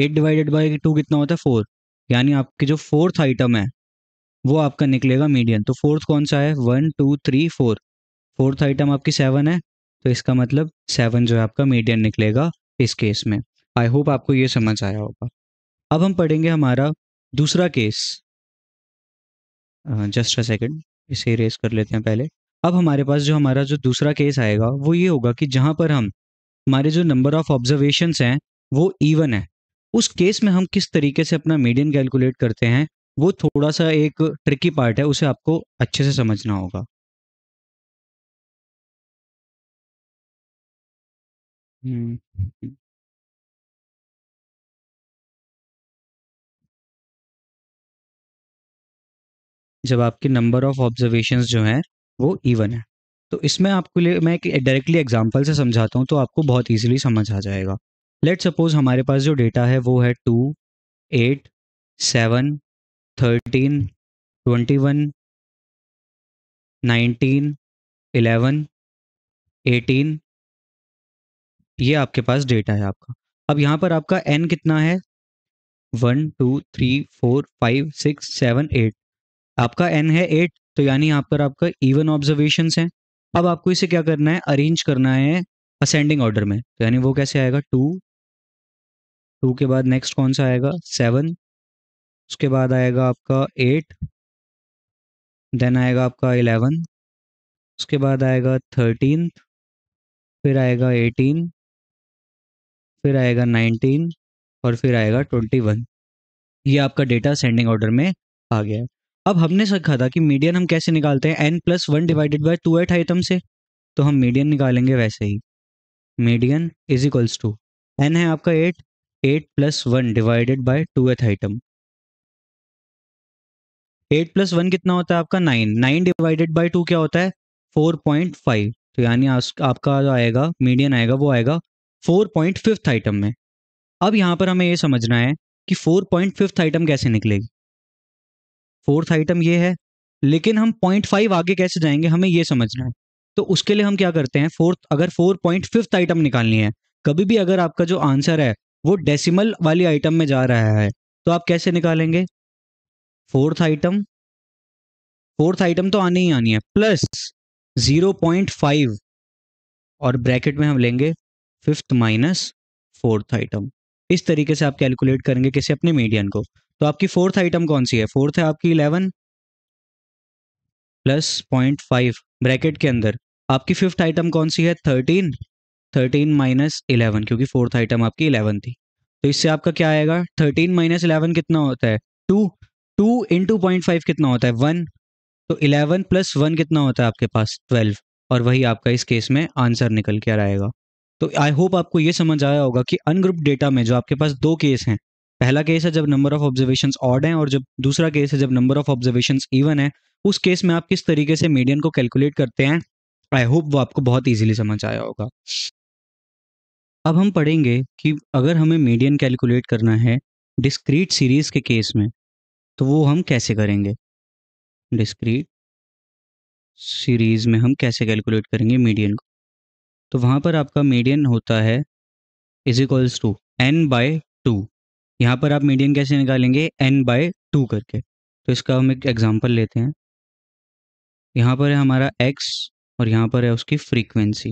eight divided by two कितना होता है फोर यानी आपकी जो फोर्थ आइटम है वो आपका निकलेगा मीडियन तो फोर्थ कौन सा है one two three four fourth item आपकी सेवन है तो इसका मतलब सेवन जो है आपका मीडियन निकलेगा इस केस में आई होप आपको ये समझ आया होगा अब हम पढ़ेंगे हमारा दूसरा केस जस्ट अ सेकंड इसे रेस कर लेते हैं पहले अब हमारे पास जो हमारा जो दूसरा केस आएगा वो ये होगा कि जहाँ पर हम हमारे जो नंबर ऑफ ऑब्जर्वेशन हैं वो इवन है उस केस में हम किस तरीके से अपना मीडियन कैलकुलेट करते हैं वो थोड़ा सा एक ट्रिकी पार्ट है उसे आपको अच्छे से समझना होगा हम्म जब आपके नंबर ऑफ ऑब्जर्वेशन जो हैं वो इवन है तो इसमें आपको लिए मैं एक डायरेक्टली एग्जाम्पल से समझाता हूँ तो आपको बहुत ईजिली समझ आ जाएगा लेट सपोज हमारे पास जो डेटा है वो है two eight seven thirteen twenty one nineteen eleven eighteen ये आपके पास डेटा है आपका अब यहाँ पर आपका एन कितना है one two three four five six seven eight आपका एन है एट तो यानी यहाँ पर आपका इवन ऑब्जर्वेशन है अब आपको इसे क्या करना है अरेंज करना है असेंडिंग ऑर्डर में तो यानी वो कैसे आएगा टू टू के बाद नेक्स्ट कौन सा आएगा सेवन उसके बाद आएगा आपका एट देन आएगा आपका इलेवन उसके बाद आएगा थर्टीन फिर आएगा एटीन फिर आएगा नाइनटीन और फिर आएगा ट्वेंटी वन ये आपका डेटा असेंडिंग ऑर्डर में आ गया है अब हमने सीखा था कि मीडियन हम कैसे निकालते हैं N plus one divided by two th item से तो हम मीडियन निकालेंगे वैसे ही median is equals to N है आपका eight eight plus one divided by two th item eight plus one कितना होता है आपका nine nine divided by two क्या होता है फोर पॉइंट फाइव तो यानी आपका जो आएगा मीडियन आएगा वो आएगा फोर पॉइंट फिफ्थ आइटम में अब यहाँ पर हमें ये समझना है कि फोर पॉइंट फिफ्थ आइटम कैसे निकलेगी फोर्थ आइटम ये है लेकिन हम पॉइंट फाइव आगे कैसे जाएंगे हमें ये समझना है तो उसके लिए हम क्या करते हैं फोर्थ अगर फोर पॉइंट फिफ्थ आइटम निकालनी है कभी भी अगर आपका जो आंसर है वो डेसिमल वाली आइटम में जा रहा है तो आप कैसे निकालेंगे फोर्थ आइटम फोर्थ आइटम तो आनी ही आनी है प्लस जीरो पॉइंट फाइव और ब्रैकेट में हम लेंगे फिफ्थ माइनस फोर्थ आइटम इस तरीके से आप कैलकुलेट करेंगे किसी अपने मीडियन को तो आपकी फोर्थ आइटम कौन सी है फोर्थ है आपकी eleven plus point five bracket के अंदर आपकी फिफ्थ आइटम कौन सी है थर्टीन थर्टीन माइनस इलेवन क्योंकि फोर्थ आइटम आपकी इलेवन थी तो इससे आपका क्या आएगा थर्टीन माइनस इलेवन कितना होता है two two into point five कितना होता है वन तो इलेवन प्लस वन कितना होता है आपके पास ट्वेल्व और वही आपका इस केस में आंसर निकल के आएगा तो आई होप आपको ये समझ आया होगा कि अनग्रुप डेटा में जो आपके पास दो केस हैं पहला केस है जब नंबर ऑफ ऑब्जर्वेशन ऑड है और जब दूसरा केस है जब नंबर ऑफ ऑब्जर्वेशन इवन है उस केस में आप किस तरीके से मीडियन को कैलकुलेट करते हैं आई होप वो आपको बहुत ईजिली समझ आया होगा अब हम पढ़ेंगे कि अगर हमें मीडियन कैलकुलेट करना है डिस्क्रीट सीरीज के केस में तो वो हम कैसे करेंगे डिस्क्रीट सीरीज में हम कैसे कैलकुलेट करेंगे मीडियन को तो वहाँ पर आपका मीडियन होता है is equals to N by two यहाँ पर आप मीडियन कैसे निकालेंगे एन बाय टू करके तो इसका हम एक एग्जाम्पल लेते हैं यहाँ पर है हमारा एक्स और यहाँ पर है उसकी फ्रीक्वेंसी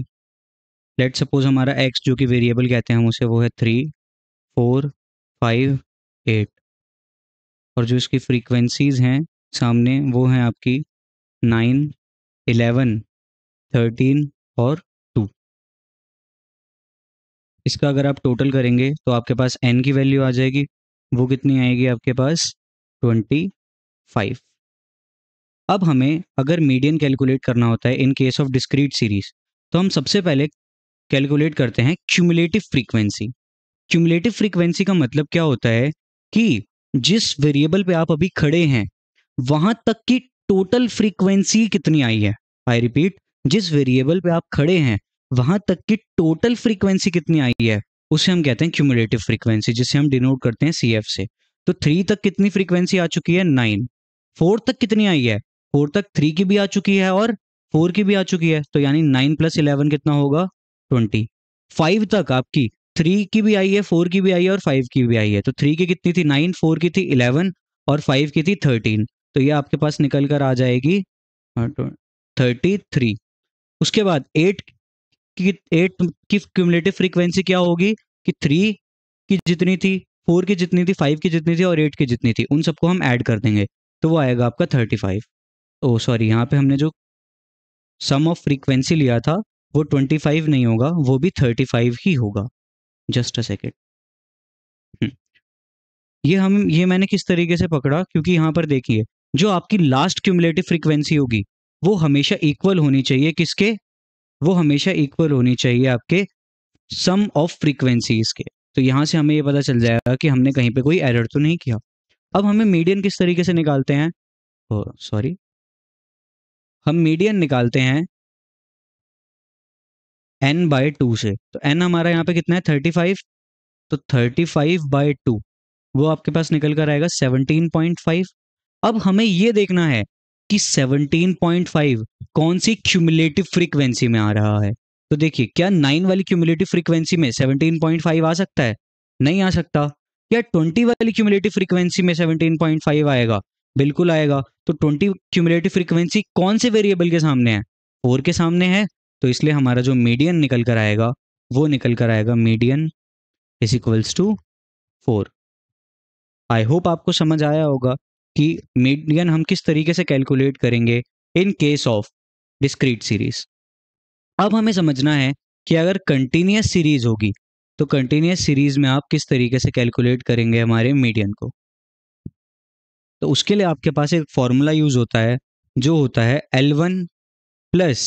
लेट सपोज हमारा एक्स जो कि वेरिएबल कहते हैं हम उसे वो है थ्री फोर फाइव एट और जो इसकी फ्रीक्वेंसीज हैं सामने वो हैं आपकी नाइन एलेवन थर्टीन और इसका अगर आप टोटल करेंगे तो आपके पास एन की वैल्यू आ जाएगी वो कितनी आएगी आपके पास ट्वेंटी फाइव अब हमें अगर मीडियन कैलकुलेट करना होता है in case of discrete series तो हम सबसे पहले कैलकुलेट करते हैं क्यूमुलेटिव फ्रीक्वेंसी क्यूमुलेटिव फ्रीक्वेंसी का मतलब क्या होता है कि जिस वेरिएबल पे आप अभी खड़े हैं वहां तक की टोटल फ्रीक्वेंसी कितनी आई है आई रिपीट जिस वेरिएबल पे आप खड़े हैं वहां तक की टोटल फ्रीक्वेंसी कितनी आई है उसे हम कहते हैं क्यूमुलेटिव फ्रीक्वेंसी जिसे हम डिनोट करते हैं सी से तो थ्री तक कितनी फ्रीक्वेंसी आ चुकी है नाइन फोर तक कितनी आई है फोर तक थ्री की भी आ चुकी है और फोर की भी आ चुकी है तो यानी नाइन प्लस इलेवन कितना होगा ट्वेंटी फाइव तक आपकी थ्री की भी आई है फोर की भी आई है और फाइव की भी आई है तो थ्री की कितनी थी नाइन फोर की थी इलेवन और फाइव की थी थर्टीन तो ये आपके पास निकल कर आ जाएगी थर्टी हाँ, थ्री तो उसके बाद एट कि एट की क्यूमलेटिव फ्रीक्वेंसी क्या होगी कि थ्री की जितनी थी फोर की जितनी थी फाइव की जितनी थी और एट की जितनी थी उन सबको हम ऐड कर देंगे तो वो आएगा आपका थर्टी फाइव ओ सॉरी यहाँ पे हमने जो सम ऑफ फ्रीक्वेंसी लिया था वो ट्वेंटी फाइव नहीं होगा वो भी थर्टी फाइव ही होगा जस्ट अ सेकेंड ये हम ये मैंने किस तरीके से पकड़ा क्योंकि यहाँ पर देखिए जो आपकी लास्ट क्यूमुलेटिव फ्रीक्वेंसी होगी वो हमेशा इक्वल होनी चाहिए किसके वो हमेशा इक्वल होनी चाहिए आपके सम ऑफ फ्रीक्वेंसीज के तो यहाँ से हमें ये पता चल जाएगा कि हमने कहीं पे कोई एरर तो नहीं किया अब हमें मीडियन किस तरीके से निकालते हैं सॉरी हम मीडियन निकालते हैं एन बाय टू से तो एन हमारा यहाँ पे कितना है थर्टी फाइव तो थर्टी फाइव बाय टू वो आपके पास निकल कर आएगा सेवनटीन पॉइंट फाइव अब हमें ये देखना है कि 17.5 कौन सी क्यूमुलेटिव फ्रीक्वेंसी में आ रहा है तो देखिए क्या नाइन वाली क्यूमुलेटिव फ्रीक्वेंसी में सेवनटीन आ सकता है नहीं आ सकता क्या ट्वेंटी वाली क्यूमुलेटिव फ्रीक्वेंसी में सेवनटीन आएगा बिल्कुल आएगा तो ट्वेंटी क्यूमुलेटिव फ्रीक्वेंसी कौन से वेरिएबल के सामने है फोर के सामने है तो इसलिए हमारा जो मीडियन निकल कर आएगा वो निकल कर आएगा median is equals to four I hope आपको समझ आया होगा कि मीडियन हम किस तरीके से कैलकुलेट करेंगे in case of discrete series अब हमें समझना है कि अगर कंटिन्यूस सीरीज होगी तो कंटिन्यूस सीरीज में आप किस तरीके से कैलकुलेट करेंगे हमारे मीडियन को तो उसके लिए आपके पास एक फॉर्मूला यूज होता है जो होता है L one plus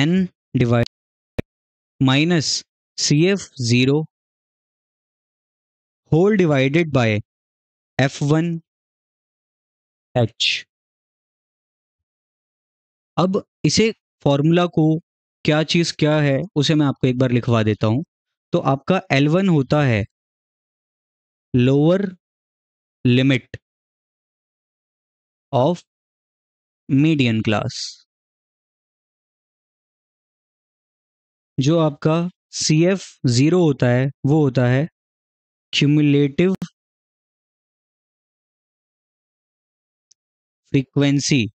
N divide minus C F zero whole divided by F one H अब इसे फॉर्मूला को क्या चीज़ क्या है उसे मैं आपको एक बार लिखवा देता हूं तो आपका L1 होता है lower limit of median class जो आपका सी एफ जीरो होता है वो होता है cumulative frequency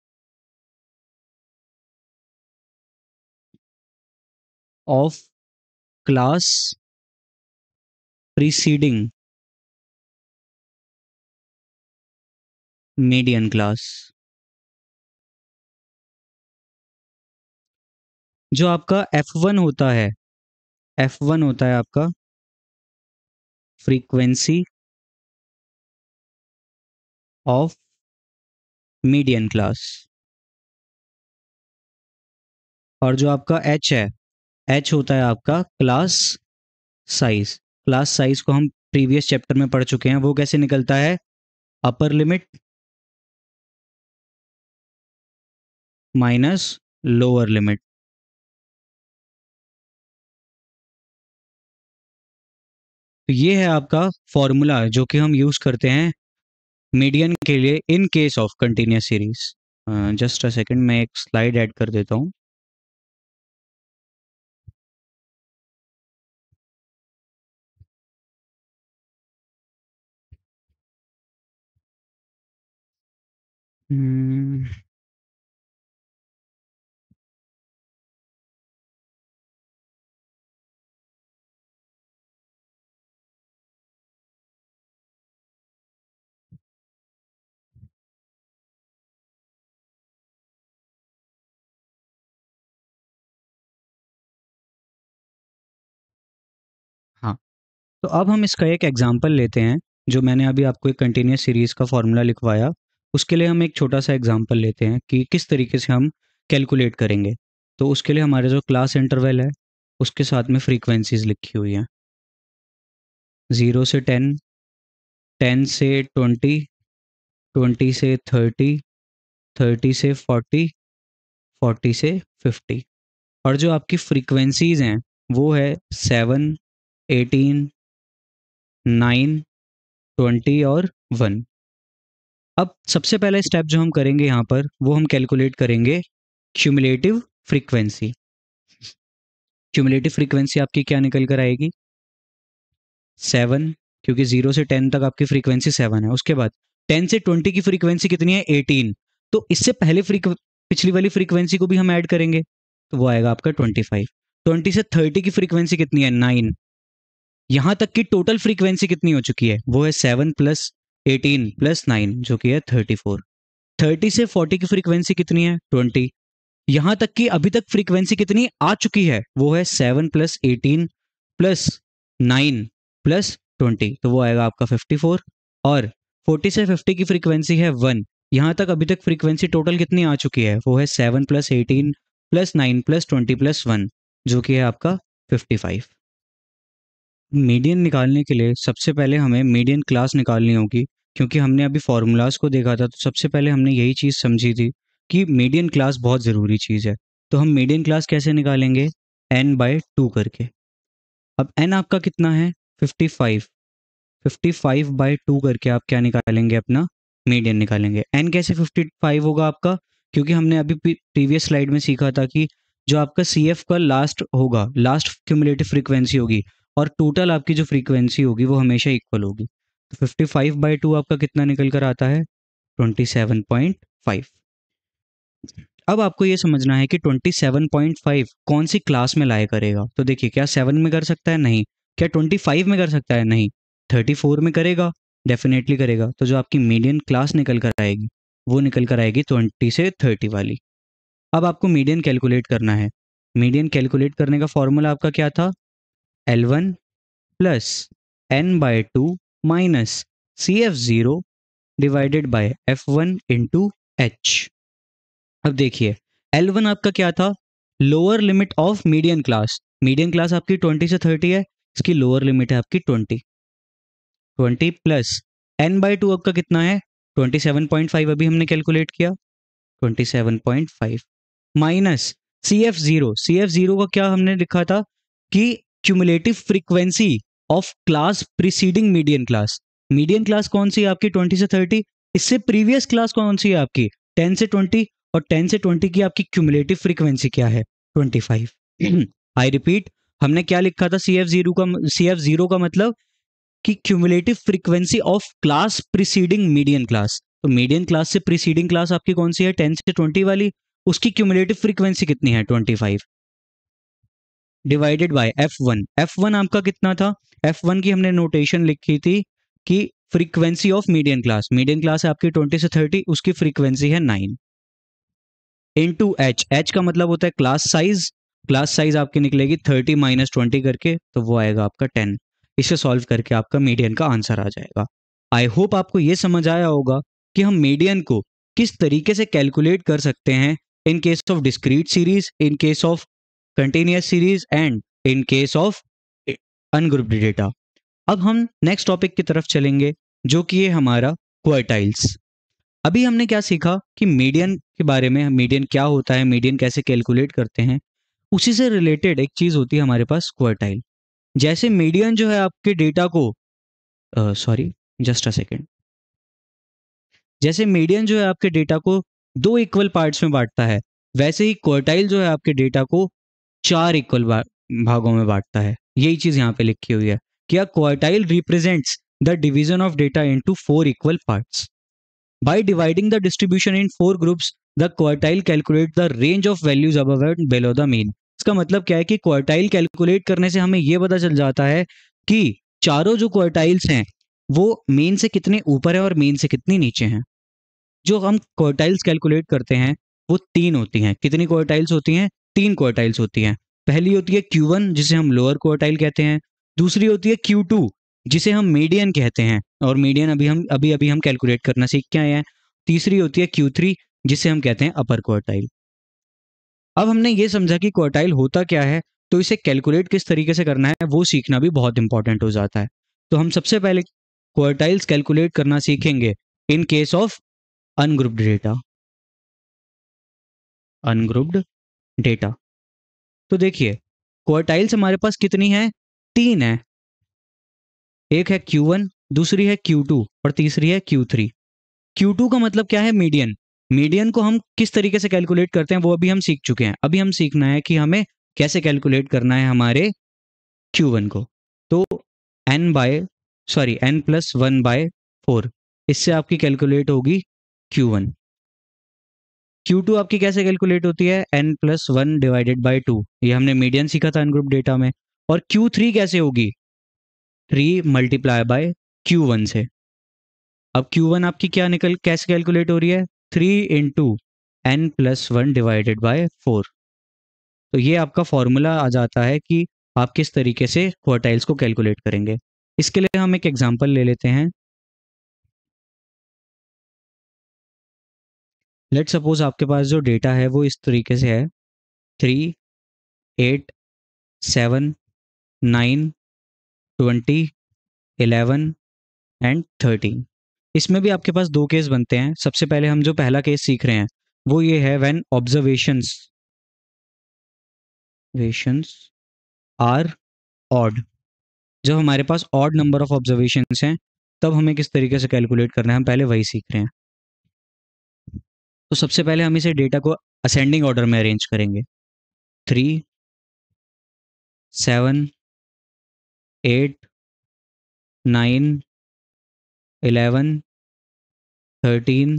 of class preceding median class जो आपका F1 होता है F1 होता है आपका frequency of मीडियन क्लास और जो आपका एच है एच होता है आपका क्लास साइज क्लास साइज को हम प्रीवियस चैप्टर में पढ़ चुके हैं वो कैसे निकलता है upper limit minus lower limit तो ये है आपका फॉर्मूला जो कि हम यूज करते हैं मीडियन के लिए in case of continuous series just a second मैं एक स्लाइड ऐड कर देता हूँ Hmm. तो अब हम इसका एक एग्ज़ाम्पल लेते हैं जो मैंने अभी आपको एक कंटिन्यूस सीरीज़ का फॉर्मूला लिखवाया उसके लिए हम एक छोटा सा एग्ज़ाम्पल लेते हैं कि किस तरीके से हम कैलकुलेट करेंगे तो उसके लिए हमारे जो क्लास इंटरवल है उसके साथ में फ्रीक्वेंसीज लिखी हुई हैं ज़ीरो से टेन टेन से ट्वेंटी ट्वेंटी से थर्टी थर्टी से फोर्टी फोर्टी से फिफ्टी और जो आपकी फ्रीक्वेंसीज़ हैं वो है सेवन एटीन नाइन ट्वेंटी और वन अब सबसे पहला स्टेप जो हम करेंगे यहाँ पर वो हम कैलकुलेट करेंगे क्यूमुलेटिव फ्रीक्वेंसी क्यूमुलेटिव फ्रीक्वेंसी आपकी क्या निकल कर आएगी सेवन क्योंकि जीरो से टेन तक आपकी फ्रीक्वेंसी सेवन है उसके बाद टेन से ट्वेंटी की फ्रीक्वेंसी कितनी है एटीन तो इससे पहले पिछली वाली फ्रीक्वेंसी को भी हम ऐड करेंगे तो वो आएगा आपका ट्वेंटी फाइव ट्वेंटी से थर्टी की फ्रीक्वेंसी कितनी है नाइन यहां तक कि टोटल फ्रीक्वेंसी कितनी हो चुकी है वो है seven plus eighteen plus nine जो कि है थर्टी फोर थर्टी से फोर्टी की फ्रीक्वेंसी कितनी है ट्वेंटी यहां तक कि अभी तक फ्रीक्वेंसी कितनी आ चुकी है वो है seven plus eighteen plus nine plus twenty तो वो आएगा आपका फिफ्टी फोर और फोर्टी से फिफ्टी की फ्रीक्वेंसी है वन यहाँ तक अभी तक फ्रीक्वेंसी टोटल कितनी आ चुकी है वो है seven plus eighteen plus nine plus twenty plus one जो कि है आपका फिफ्टी फाइव मीडियन निकालने के लिए सबसे पहले हमें मीडियन क्लास निकालनी होगी क्योंकि हमने अभी फार्मूलाज को देखा था तो सबसे पहले हमने यही चीज़ समझी थी कि मीडियन क्लास बहुत ज़रूरी चीज़ है तो हम मीडियन क्लास कैसे निकालेंगे एन बाय टू करके अब एन आपका कितना है fifty five fifty five by two करके आप क्या निकालेंगे अपना मीडियन निकालेंगे एन कैसे फिफ्टी फाइव होगा आपका क्योंकि हमने अभी प्रीवियस स्लाइड में सीखा था कि जो आपका सी एफ का लास्ट होगा लास्ट क्यूमुलेटिव फ्रीक्वेंसी होगी और टोटल आपकी जो फ्रीक्वेंसी होगी वो हमेशा इक्वल होगी तो फिफ्टी फाइव बाई टू आपका कितना निकल कर आता है ट्वेंटी सेवन पॉइंट फाइव अब आपको ये समझना है कि ट्वेंटी सेवन पॉइंट फाइव कौन सी क्लास में लाया करेगा तो देखिए क्या सेवन में कर सकता है नहीं क्या ट्वेंटी फाइव में कर सकता है नहीं थर्टी फोर में करेगा डेफिनेटली करेगा तो जो आपकी मीडियन क्लास निकल कर आएगी वो निकल कर आएगी ट्वेंटी से थर्टी वाली अब आपको मीडियन कैलकुलेट करना है मीडियन कैलकुलेट करने का फॉर्मूला आपका क्या था L1 plus n by 2 minus Cf0 divided by F1 into H अब देखिए L1 आपका क्या था lower limit of medium class medium class आपकी 20 से 30 है इसकी लोअर लिमिट है आपकी 20 20 प्लस एन बाई टू आपका कितना है 27.5 अभी हमने कैलकुलेट किया 27.5 minus C F zero C F zero का क्या हमने लिखा था कि cumulative frequency of class preceding median class median class कौन सी है आपकी ट्वेंटी से थर्टी इससे प्रीवियस क्लास कौन सी है आपकी टेन से ट्वेंटी और टेन से ट्वेंटी की आपकी क्यूमुलेटिव फ्रीक्वेंसी क्या है ट्वेंटी फाइव आई रिपीट हमने क्या लिखा था सी एफ जीरो का सी एफ जीरो का मतलब कि cumulative frequency of class preceding median class तो मीडियन क्लास से प्रीसीडिंग क्लास आपकी कौन सी है टेन से ट्वेंटी वाली उसकी क्यूमुलेटिव फ्रीक्वेंसी कितनी है twenty five divided by F one F one आपका कितना था एफ वन की हमने नोटेशन लिखी थी कि frequency of medium class medium class है आपकी ट्वेंटी से थर्टी उसकी फ्रीक्वेंसी है nine into H H का मतलब होता है क्लास साइज क्लास साइज आपकी निकलेगी थर्टी माइनस ट्वेंटी करके तो वो आएगा आपका टेन इसे सॉल्व करके आपका मीडियन का आंसर आ जाएगा आई होप आपको ये समझ आया होगा कि हम मीडियन को किस तरीके से कैलकुलेट कर सकते हैं in case of discrete series in case of continuous series and in case of ungrouped data अब हम नेक्स्ट टॉपिक की तरफ चलेंगे जो कि है हमारा क्वार्टाइल्स अभी हमने क्या सीखा कि मीडियन के बारे में मीडियन क्या होता है मीडियन कैसे कैलकुलेट करते हैं उसी से रिलेटेड एक चीज़ होती है हमारे पास क्वार्टाइल जैसे मीडियन जो है आपके डेटा को सॉरी जस्ट अ सेकेंड जैसे मीडियन जो है आपके डेटा को दो इक्वल पार्ट्स में बांटता है वैसे ही क्वार्टाइल जो है आपके डेटा को चार इक्वल भागों में बांटता है यही चीज यहाँ पे लिखी हुई है कि a quartile represents the division of data into four equal parts by dividing the distribution in four groups the quartile calculate the range of values above and below the mean इसका मतलब क्या है कि क्वार्टाइल कैलकुलेट करने से हमें यह पता चल जाता है कि चारों जो क्वार्टाइल्स हैं वो मेन से कितने ऊपर है और मेन से कितनी नीचे हैं जो हम क्वार्टाइल्स कैलकुलेट करते हैं वो तीन होती हैं कितनी क्वार्टाइल्स होती हैं तीन क्वार्टाइल्स होती हैं पहली होती है क्यू वन जिसे हम लोअर क्वार्टाइल कहते हैं दूसरी होती है क्यू टू जिसे हम मीडियन कहते हैं और मीडियन अभी हम अभी अभी हम कैलकुलेट करना सीख के आए हैं तीसरी होती है क्यू थ्री जिसे हम कहते हैं अपर क्वार्टाइल अब हमने ये समझा कि क्वार्टाइल होता क्या है तो इसे कैलकुलेट किस तरीके से करना है वो सीखना भी बहुत इंपॉर्टेंट हो जाता है तो हम सबसे पहले क्वार्टाइल्स कैलकुलेट करना सीखेंगे in case of ungrouped data ungrouped data तो देखिए क्वार्टाइल्स हमारे पास कितनी है तीन है एक है Q1 दूसरी है Q2 और तीसरी है Q3 Q2 का मतलब क्या है मीडियन मीडियन को हम किस तरीके से कैलकुलेट करते हैं वो अभी हम सीख चुके हैं अभी हम सीखना है कि हमें कैसे कैलकुलेट करना है हमारे Q1 को तो n by sorry n plus one by four इससे आपकी कैलकुलेट होगी Q1 Q2 आपकी कैसे कैलकुलेट होती है n plus one divided by two ये हमने मीडियन सीखा था अनग्रुप डेटा में और Q3 कैसे होगी थ्री मल्टीप्लाई बाय Q1 से अब Q1 आपकी क्या निकल कैसे कैलकुलेट हो रही है three into n plus one divided by four तो ये आपका फॉर्मूला आ जाता है कि आप किस तरीके से क्वार्टाइल्स को कैलकुलेट करेंगे इसके लिए हम एक एग्जाम्पल ले लेते हैं लेट सपोज आपके पास जो डेटा है वो इस तरीके से है three eight seven nine twenty eleven and thirteen इसमें भी आपके पास दो केस बनते हैं सबसे पहले हम जो पहला केस सीख रहे हैं वो ये है व्हेन ऑब्जर्वेशंस आर ऑड जब हमारे पास ऑड नंबर ऑफ ऑब्जर्वेशंस हैं तब हमें किस तरीके से कैलकुलेट करना है हम पहले वही सीख रहे हैं तो सबसे पहले हम इसे डेटा को असेंडिंग ऑर्डर में अरेंज करेंगे three seven eight nine eleven thirteen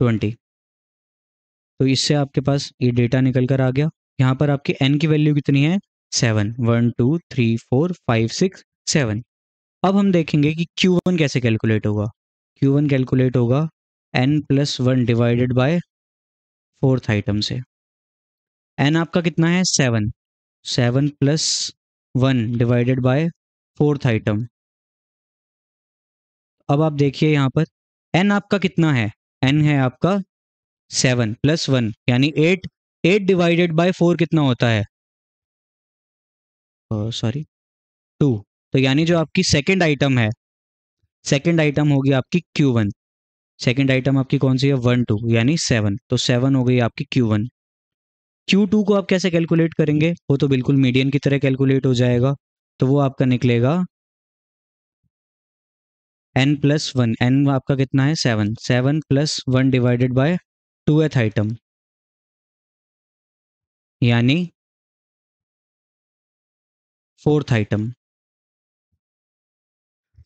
twenty तो इससे आपके पास ये डेटा निकल कर आ गया यहाँ पर आपकी एन की वैल्यू कितनी है seven one two three four five six seven अब हम देखेंगे कि क्यू वन कैसे कैलकुलेट होगा क्यू वन कैलकुलेट होगा n plus one divided by fourth item से एन आपका कितना है seven seven plus one divided by fourth item अब आप देखिए यहाँ पर एन आपका कितना है एन है आपका सेवन प्लस वन यानी eight eight divided by four कितना होता है सॉरी टू तो यानी जो आपकी सेकेंड आइटम है सेकेंड आइटम होगी आपकी क्यू वन सेकेंड आइटम आपकी कौन सी है वन टू यानी सेवन तो सेवन हो गई आपकी क्यू वन क्यू टू को आप कैसे कैलकुलेट करेंगे वो तो बिल्कुल मीडियन की तरह कैलकुलेट हो जाएगा तो वो आपका निकलेगा एन प्लस वन एन आपका कितना है seven seven plus one divided by two th item यानी फोर्थ आइटम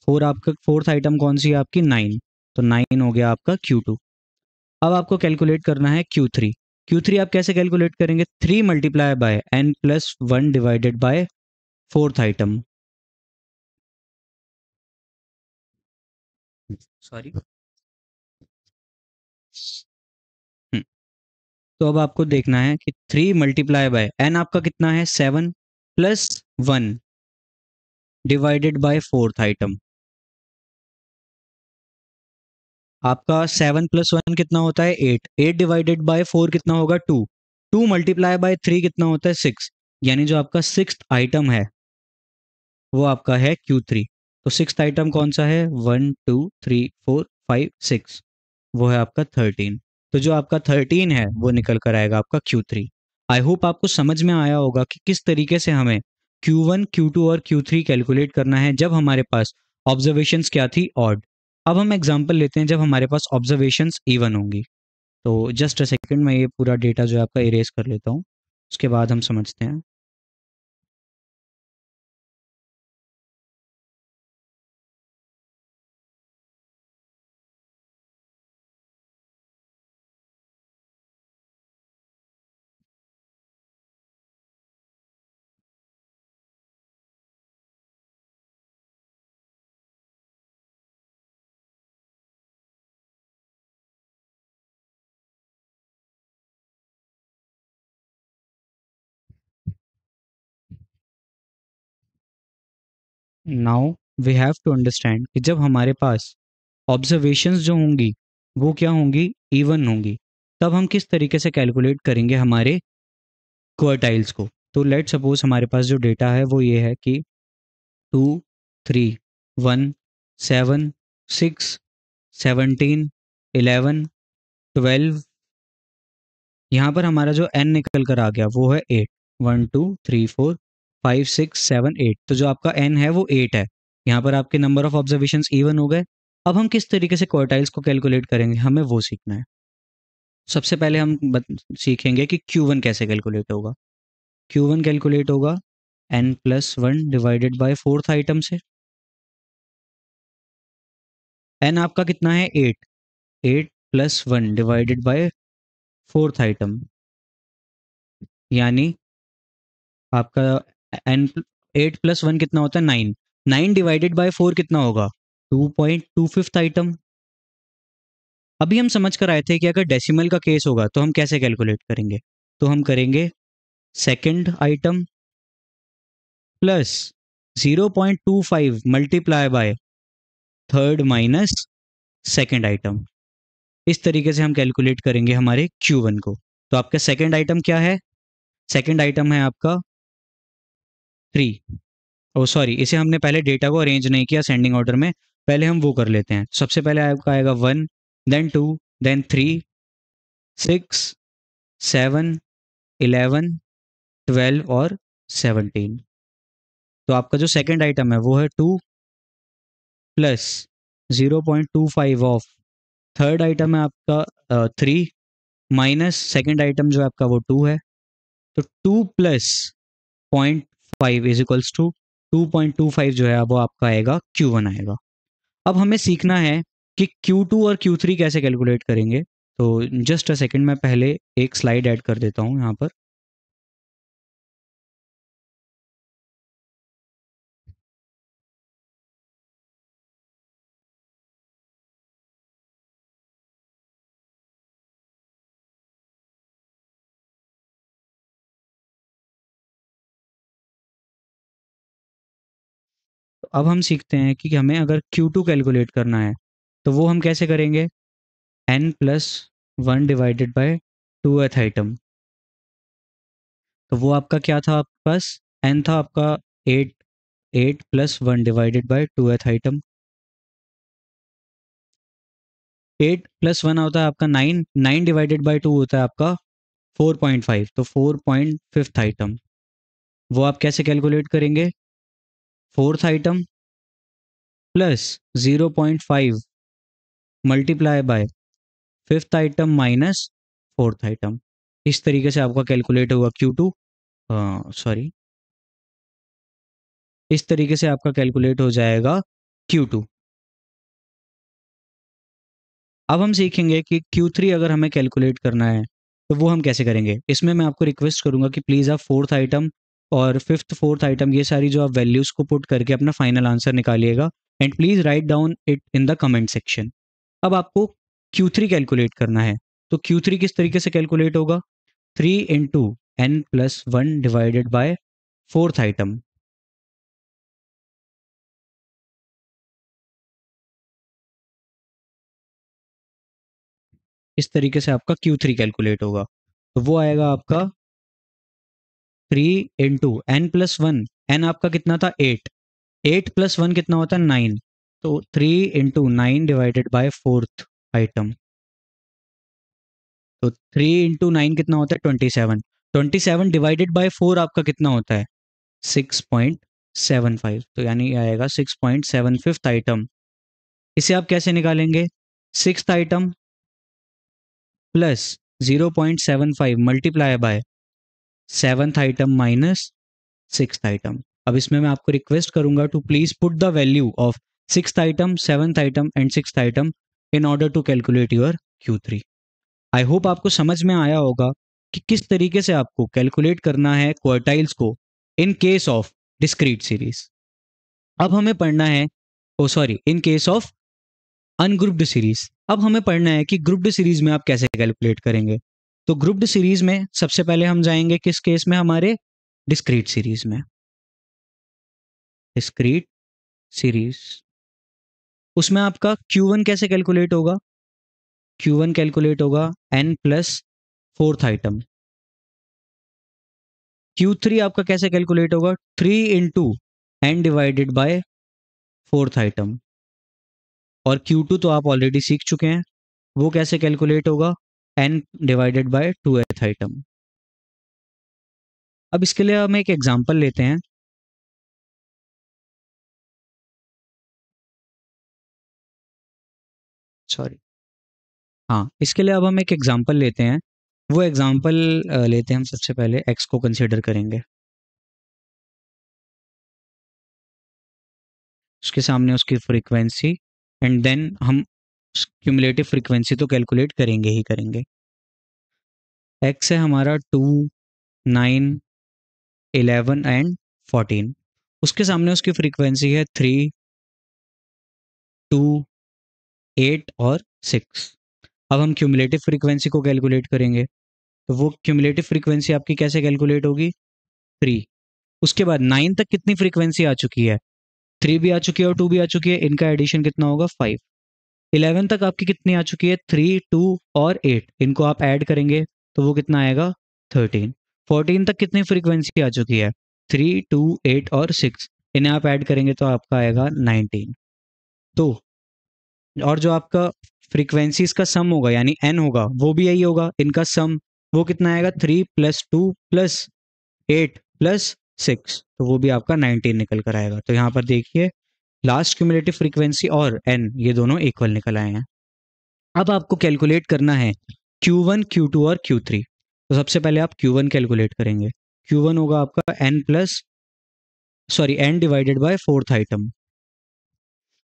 फोर आपका फोर्थ आइटम कौन सी है आपकी नाइन तो नाइन हो गया आपका क्यू टू अब आपको कैलकुलेट करना है क्यू थ्री क्यू थ्री आप कैसे कैलकुलेट करेंगे three multiply by n plus one divided by fourth item sorry तो अब आपको देखना है कि थ्री मल्टीप्लाई बाय एन आपका कितना है seven plus one divided by fourth item आपका सेवन प्लस वन कितना होता है eight eight divided by four कितना होगा two two multiply by three कितना होता है सिक्स यानी जो आपका सिक्स आइटम है वो आपका है क्यू थ्री तो सिक्स आइटम कौन सा है one two three four five six वो है आपका थर्टीन तो जो आपका थर्टीन है वो निकल कर आएगा आपका क्यू थ्री आई होप आपको समझ में आया होगा कि किस तरीके से हमें क्यू वन क्यू टू और क्यू थ्री कैलकुलेट करना है जब हमारे पास ऑब्जर्वेशन क्या थी ऑड अब हम एग्जाम्पल लेते हैं जब हमारे पास ऑब्जर्वेशन इवन होंगी तो जस्ट अ सेकेंड में ये पूरा डेटा जो है आपका इरेज कर लेता हूँ उसके बाद हम समझते हैं now we have to understand कि जब हमारे पास ऑब्जर्वेशंस जो होंगी वो क्या होंगी इवन होंगी तब हम किस तरीके से कैलकुलेट करेंगे हमारे क्वार्टाइल्स को तो लेट सपोज हमारे पास जो डेटा है वो ये है कि two three one seven six seventeen eleven twelve यहाँ पर हमारा जो एन निकल कर आ गया वो है eight one two three four five six seven eight तो जो आपका एन है वो एट है यहाँ पर आपके नंबर ऑफ ऑब्जर्वेशन इवन हो गए अब हम किस तरीके से क्वार्टाइल्स को कैलकुलेट करेंगे हमें वो सीखना है सबसे पहले हम सीखेंगे कि क्यू वन कैसे कैलकुलेट होगा क्यू वन कैलकुलेट होगा n plus one divided by fourth item से एन आपका कितना है eight eight plus one divided by fourth item यानी आपका एन एट प्लस वन कितना होता है nine nine divided by four कितना होगा two point two fifth item अभी हम समझ कर आए थे कि अगर डेसिमल का केस होगा तो हम कैसे कैलकुलेट करेंगे तो हम करेंगे second item plus zero point two five multiply by third minus second item इस तरीके से हम कैलकुलेट करेंगे हमारे क्यू वन को तो आपका सेकेंड आइटम क्या है सेकेंड आइटम है आपका थ्री ओ सॉरी इसे हमने पहले डेटा को अरेंज नहीं किया सेंडिंग ऑर्डर में पहले हम वो कर लेते हैं सबसे पहले आपका आएगा one then two then three six seven eleven twelve और सेवनटीन तो आपका जो सेकंड आइटम है वो है two plus zero point two five of third item है आपका थ्री माइनस सेकेंड आइटम जो आपका वो टू है तो two plus point five is equals to two point two five जो है वो आपका आएगा क्यू वन आएगा अब हमें सीखना है कि क्यू टू और क्यू थ्री कैसे कैलकुलेट करेंगे तो जस्ट अ सेकेंड मैं पहले एक स्लाइड ऐड कर देता हूँ यहाँ पर अब हम सीखते हैं कि हमें अगर Q2 कैलकुलेट करना है तो वो हम कैसे करेंगे n plus one divided by two th item तो वो आपका क्या था आपके पास एन था आपका eight eight plus one divided by two th item eight plus one होता है आपका nine nine divided by two होता है आपका फोर पॉइंट फाइव तो फोर पॉइंट फिफ्थ आइटम वो आप कैसे कैलकुलेट करेंगे plus zero point 0.5 multiply by fifth item minus fourth item इस तरीके से आपका कैलकुलेट हुआ क्यू टू सॉरी इस तरीके से आपका कैलकुलेट हो जाएगा क्यू टू अब हम सीखेंगे कि क्यू थ्री अगर हमें कैलकुलेट करना है तो वो हम कैसे करेंगे इसमें मैं आपको रिक्वेस्ट करूंगा कि प्लीज़ आप फोर्थ आइटम और फिफ्थ फोर्थ आइटम ये सारी जो आप वैल्यूज़ को पुट करके अपना फाइनल आंसर निकालिएगा and please write down it in the comment section अब आपको क्यू थ्री कैलकुलेट करना है तो क्यू थ्री किस तरीके से कैलकुलेट होगा three into N plus one divided by fourth item इस तरीके से आपका Q3 कैलकुलेट होगा तो वो आएगा आपका three into n plus one n आपका कितना था एट एट प्लस वन कितना होता है नाइन तो three into nine divided by fourth item तो थ्री इंटू नाइन कितना होता है twenty seven twenty seven divided by four आपका कितना होता है सिक्स पॉइंट सेवन फाइव तो यानी आएगा six point seven fifth item इसे आप कैसे निकालेंगे six item plus zero point seven five multiply by seventh item minus six item अब इसमें मैं आपको रिक्वेस्ट करूंगा to please put the value of six item seventh item and six item in order to calculate your Q three I hope आपको समझ में आया होगा कि किस तरीके से आपको कैलकुलेट करना है क्वार्टाइल्स को in case of discrete series अब हमें पढ़ना है oh sorry in case of ungrouped series अब हमें पढ़ना है कि ग्रुप्ड सीरीज में आप कैसे कैलकुलेट करेंगे तो ग्रुप्ड सीरीज में सबसे पहले हम जाएंगे किस केस में हमारे डिस्क्रीट सीरीज में डिस्क्रीट सीरीज उसमें आपका Q1 कैसे कैलकुलेट होगा Q1 कैलकुलेट होगा n plus fourth item Q3 आपका कैसे कैलकुलेट होगा three into n divided by fourth item और Q2 तो आप ऑलरेडी सीख चुके हैं वो कैसे कैलकुलेट होगा n divided by two th item अब इसके लिए हम एक एग्जाम्पल लेते हैं सॉरी हाँ इसके लिए अब हम एक एग्जाम्पल लेते हैं वो एग्जाम्पल लेते हैं हम सबसे पहले एक्स को कंसिडर करेंगे उसके सामने उसकी फ्रीक्वेंसी एंड देन हम क्यूमुलेटिव फ्रीक्वेंसी तो कैलकुलेट करेंगे ही करेंगे एक्स है हमारा two nine eleven and fourteen उसके सामने उसकी फ्रीक्वेंसी है थ्री टू एट और सिक्स अब हम क्यूमुलेटिव फ्रीक्वेंसी को कैलकुलेट करेंगे तो वो क्यूमुलेटिव फ्रीक्वेंसी आपकी कैसे कैलकुलेट होगी थ्री उसके बाद नाइन तक कितनी फ्रीक्वेंसी आ चुकी है थ्री भी आ चुकी है और टू भी आ चुकी है इनका एडिशन कितना होगा फाइव इलेवन तक आपकी कितनी आ चुकी है थ्री टू और एट इनको आप ऐड करेंगे तो वो कितना आएगा थर्टीन फोर्टीन तक कितनी फ्रीक्वेंसी आ चुकी है थ्री टू एट और सिक्स इन्हें आप ऐड करेंगे तो आपका आएगा नाइनटीन तो और जो आपका फ्रीक्वेंसीज का सम होगा यानी एन होगा वो भी यही होगा इनका सम वो कितना आएगा three plus two plus eight plus six तो वो भी आपका नाइनटीन निकल कर आएगा तो यहाँ पर देखिए लास्ट क्यूमुलेटिव फ्रीक्वेंसी और एन ये दोनों इक्वल निकल आए हैं अब आपको कैलकुलेट करना है Q1, Q2 और Q3 तो सबसे पहले आप Q1 कैलकुलेट करेंगे Q1 होगा आपका n plus sorry n divided by fourth item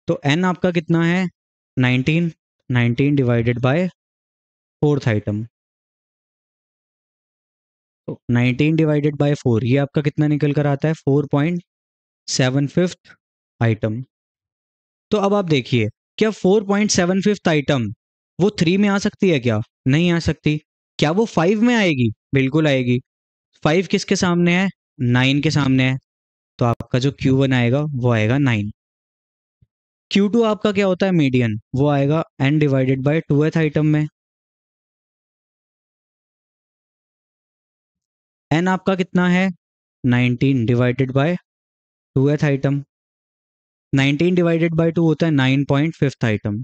तो n आपका कितना है 19 19 डिवाइडेड बाय फोर्थ आइटम तो 19 डिवाइडेड बाय फोर ये आपका कितना निकल कर आता है four point seven fifth item तो अब आप देखिए क्या four point seven fifth item वो थ्री में आ सकती है क्या नहीं आ सकती क्या वो फाइव में आएगी बिल्कुल आएगी फाइव किसके सामने है नाइन के सामने है तो आपका जो क्यू वन आएगा वो आएगा नाइन क्यू टू आपका क्या होता है मीडियन वो आएगा n divided by two th item में एन आपका कितना है nineteen divided by two th item 19 divided by 2 होता है नाइन पॉइंट फिफ्थ आइटम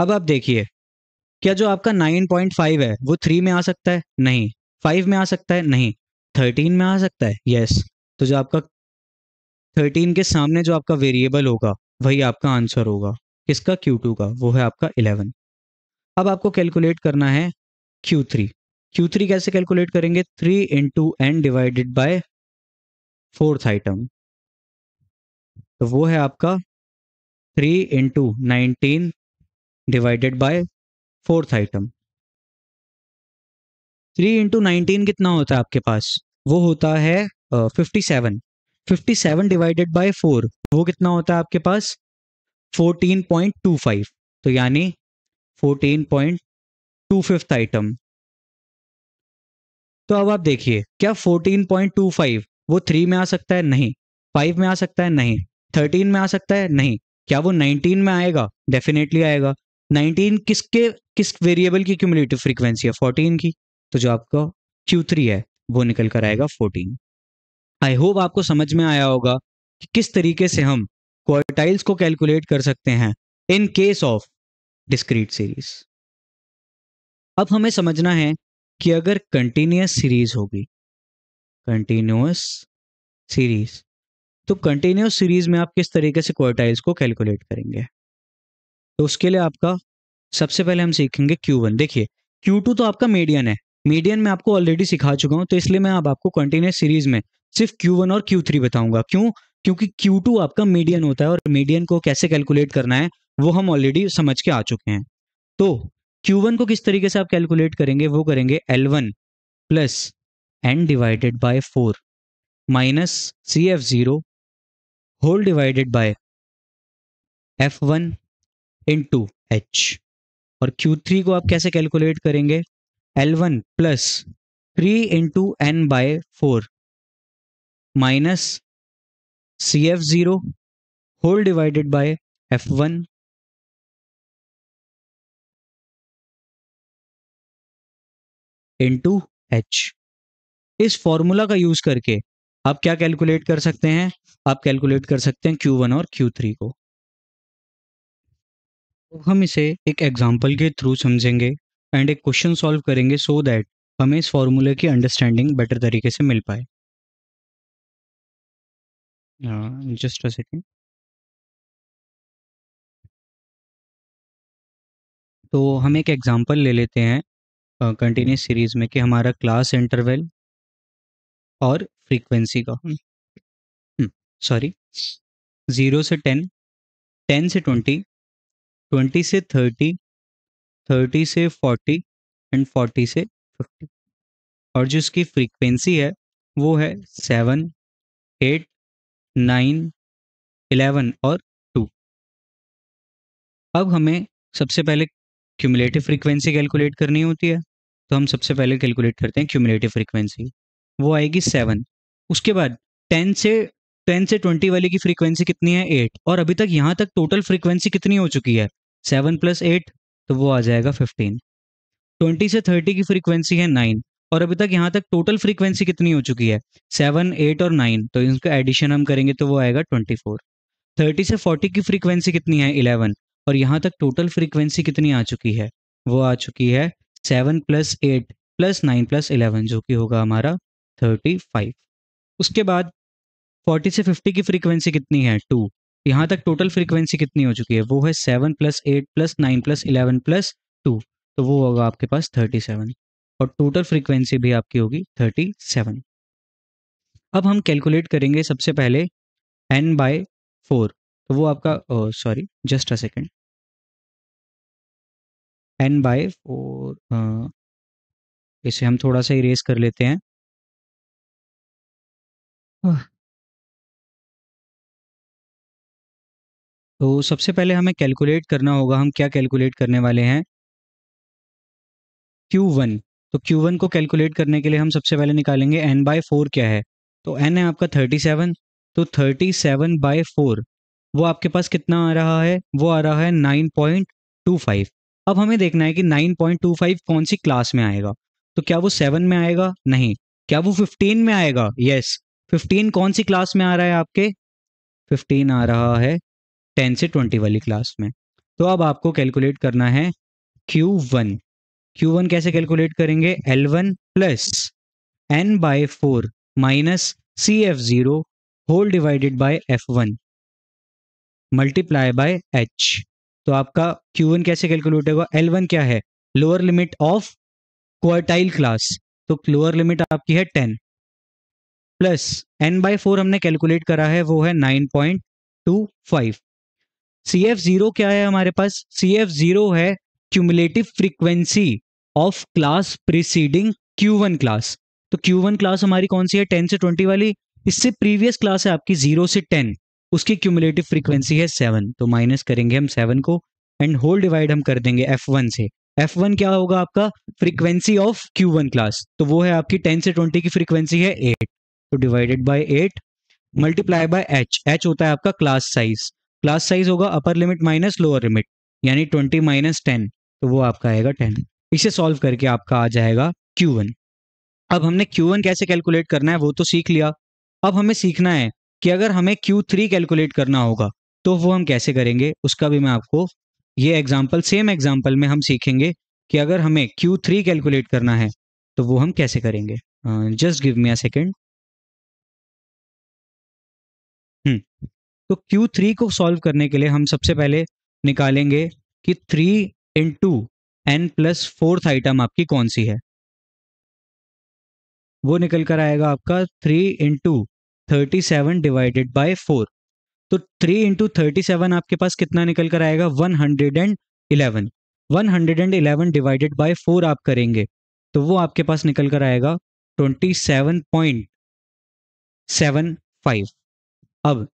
अब आप देखिए क्या जो आपका नाइन पॉइंट फाइव है वो थ्री में आ सकता है नहीं फाइव में आ सकता है नहीं थर्टीन में आ सकता है यस तो जो आपका थर्टीन के सामने जो आपका वेरिएबल होगा वही आपका आंसर होगा किसका क्यू टू का वो है आपका इलेवन अब आपको कैलकुलेट करना है क्यू थ्री क्यू थ्री कैसे कैलकुलेट करेंगे three into n divided by fourth item तो वो है आपका three into nineteen divided by fourth item three into nineteen कितना होता है आपके पास वो होता है fifty seven fifty seven divided by four वो कितना होता है आपके पास फोर्टीन पॉइंट टू फाइव तो यानी fourteen point two fifth item तो अब आप देखिए क्या फोर्टीन पॉइंट टू फाइव वो थ्री में आ सकता है नहीं फाइव में आ सकता है नहीं थर्टीन में आ सकता है नहीं क्या वो नाइनटीन में आएगा डेफिनेटली आएगा नाइनटीन किसके किस वेरिएबल की क्यूमुलेटिव फ्रीक्वेंसी है फोर्टीन की तो जो आपका क्यू थ्री है वो निकल कर आएगा फोर्टीन आई होप आपको समझ में आया होगा कि किस तरीके से हम क्वार्टाइल्स को कैलकुलेट कर सकते हैं in case of discrete series अब हमें समझना है कि अगर कंटिन्यूस सीरीज होगी कंटिन्यूस सीरीज तो कंटिन्यूस सीरीज में आप किस तरीके से क्वार्टाइल्स को कैलकुलेट करेंगे तो उसके लिए आपका सबसे पहले हम सीखेंगे क्यू वन देखिए क्यू टू तो आपका मीडियन है मीडियन में आपको ऑलरेडी सिखा चुका हूँ तो इसलिए मैं अब आपको कंटिन्यूस सीरीज में सिर्फ क्यू वन और क्यू थ्री बताऊंगा क्यों क्योंकि क्यू टू आपका मीडियन होता है और मीडियन को कैसे कैलकुलेट करना है वो हम ऑलरेडी समझ के आ चुके हैं तो क्यू वन को किस तरीके से आप कैलकुलेट करेंगे वो करेंगे L one plus n divided by four minus C F zero whole divided by F one into H और क्यू थ्री को आप कैसे कैलकुलेट करेंगे L one plus three into n by four minus C F zero whole divided by F one into H इस formula का use करके आप क्या कैलकुलेट कर सकते हैं आप कैलकुलेट कर सकते हैं क्यू वन और क्यू थ्री को तो हम इसे एक एग्जाम्पल के थ्रू समझेंगे एंड एक क्वेश्चन सॉल्व करेंगे सो so दैट हमें इस फॉर्मूले की अंडरस्टैंडिंग बेटर तरीके से मिल पाए जस्ट अ सेकेंड तो हम एक एग्जाम्पल ले लेते हैं कंटिन्यूस सीरीज में कि हमारा क्लास इंटरवल और फ्रीक्वेंसी का सॉरी ज़ीरो से टेन टेन से ट्वेंटी ट्वेंटी से थर्टी थर्टी से फोर्टी एंड फोर्टी से फिफ्टी और जो इसकी फ्रीक्वेंसी है वो है सेवन एट नाइन इलेवन और टू अब हमें सबसे पहले क्यूमुलेटिव फ्रीक्वेंसी कैलकुलेट करनी होती है तो हम सबसे पहले कैलकुलेट करते हैं क्यूमुलेटिव फ्रीक्वेंसी वो आएगी सेवन उसके बाद टेन से टेन से ट्वेंटी वाली की फ्रीक्वेंसी कितनी है एट और अभी तक यहाँ तक टोटल फ्रीक्वेंसी कितनी हो चुकी है सेवन प्लस एट तो वो आ जाएगा फिफ्टीन ट्वेंटी से थर्टी की फ्रीक्वेंसी है नाइन और अभी तक यहाँ तक टोटल फ्रीक्वेंसी कितनी हो चुकी है सेवन एट और नाइन तो इनका एडिशन हम करेंगे तो वो आएगा ट्वेंटी फोर थर्टी से फोर्टी की फ्रीक्वेंसी कितनी है इलेवन और यहाँ तक टोटल फ्रीक्वेंसी कितनी आ चुकी है वो आ चुकी है seven plus eight plus nine plus eleven जो कि होगा हमारा थर्टी फाइव उसके बाद फोर्टी से फिफ्टी की फ्रीक्वेंसी कितनी है टू यहाँ तक टोटल फ्रीक्वेंसी कितनी हो चुकी है वो है seven plus eight plus nine plus eleven plus two तो वो होगा आपके पास थर्टी सेवन और टोटल फ्रीक्वेंसी भी आपकी होगी थर्टी सेवन अब हम कैलकुलेट करेंगे सबसे पहले एन बाय फोर तो वो आपका sorry just a second N by four इसे हम थोड़ा सा इरेज कर लेते हैं तो सबसे पहले हमें कैलकुलेट करना होगा हम क्या कैलकुलेट करने वाले हैं Q1 तो Q1 को कैलकुलेट करने के लिए हम सबसे पहले निकालेंगे n बाय फोर क्या है तो n है आपका 37 तो 37 सेवन बाय फोर वो आपके पास कितना आ रहा है वो आ रहा है 9.25 अब हमें देखना है कि 9.25 कौन सी क्लास में आएगा तो क्या वो सेवन में आएगा नहीं क्या वो फिफ्टीन में आएगा यस yes. फिफ्टीन कौन सी क्लास में आ रहा है आपके फिफ्टीन आ रहा है टेन से ट्वेंटी वाली क्लास में तो अब आपको कैलकुलेट करना है क्यू वन क्यू वन कैसे कैलकुलेट करेंगे L one plus N by four minus C F zero whole divided by F one multiply by H तो आपका क्यू वन कैसे कैलकुलेट होगा एल वन क्या है lower limit of quartile class तो lower limit आपकी है ten plus N by four हमने कैलकुलेट करा है वो है nine point two five C F zero क्या है हमारे पास सी एफ जीरो है cumulative frequency of class preceding Q one class तो क्यू वन क्लास हमारी कौन सी है टेन से ट्वेंटी वाली इससे प्रीवियस क्लास है आपकी जीरो से टेन उसकी क्यूमुलेटिव फ्रीक्वेंसी है सेवन तो माइनस करेंगे हम सेवन को एंड होल डिवाइड हम कर देंगे एफ वन से एफ वन क्या होगा आपका frequency of Q one class तो वो है आपकी टेन से ट्वेंटी की फ्रीक्वेंसी है एट तो divided by eight multiply by H H होता है आपका क्लास साइज क्लास साइज होगा upper limit minus lower limit यानी ट्वेंटी माइनस टेन तो वो आपका आएगा टेन इसे सॉल्व करके आपका आ जाएगा क्यू वन अब हमने क्यू वन कैसे कैलकुलेट करना है वो तो सीख लिया अब हमें सीखना है कि अगर हमें क्यू थ्री कैलकुलेट करना होगा तो वो हम कैसे करेंगे उसका भी मैं आपको ये एग्जाम्पल सेम एग्जाम्पल में हम सीखेंगे कि अगर हमें क्यू थ्री कैलकुलेट करना है तो वो हम कैसे करेंगे just give me a second तो Q3 को सॉल्व करने के लिए हम सबसे पहले निकालेंगे कि three into N plus fourth item आपकी कौन सी है वो निकल कर आएगा आपका three two thirty seven divided by four तो थ्री इंटू थर्टी सेवन आपके पास कितना निकल कर आएगा one hundred and eleven one hundred and eleven divided by four आप करेंगे तो वो आपके पास निकल कर आएगा twenty seven point seven five अब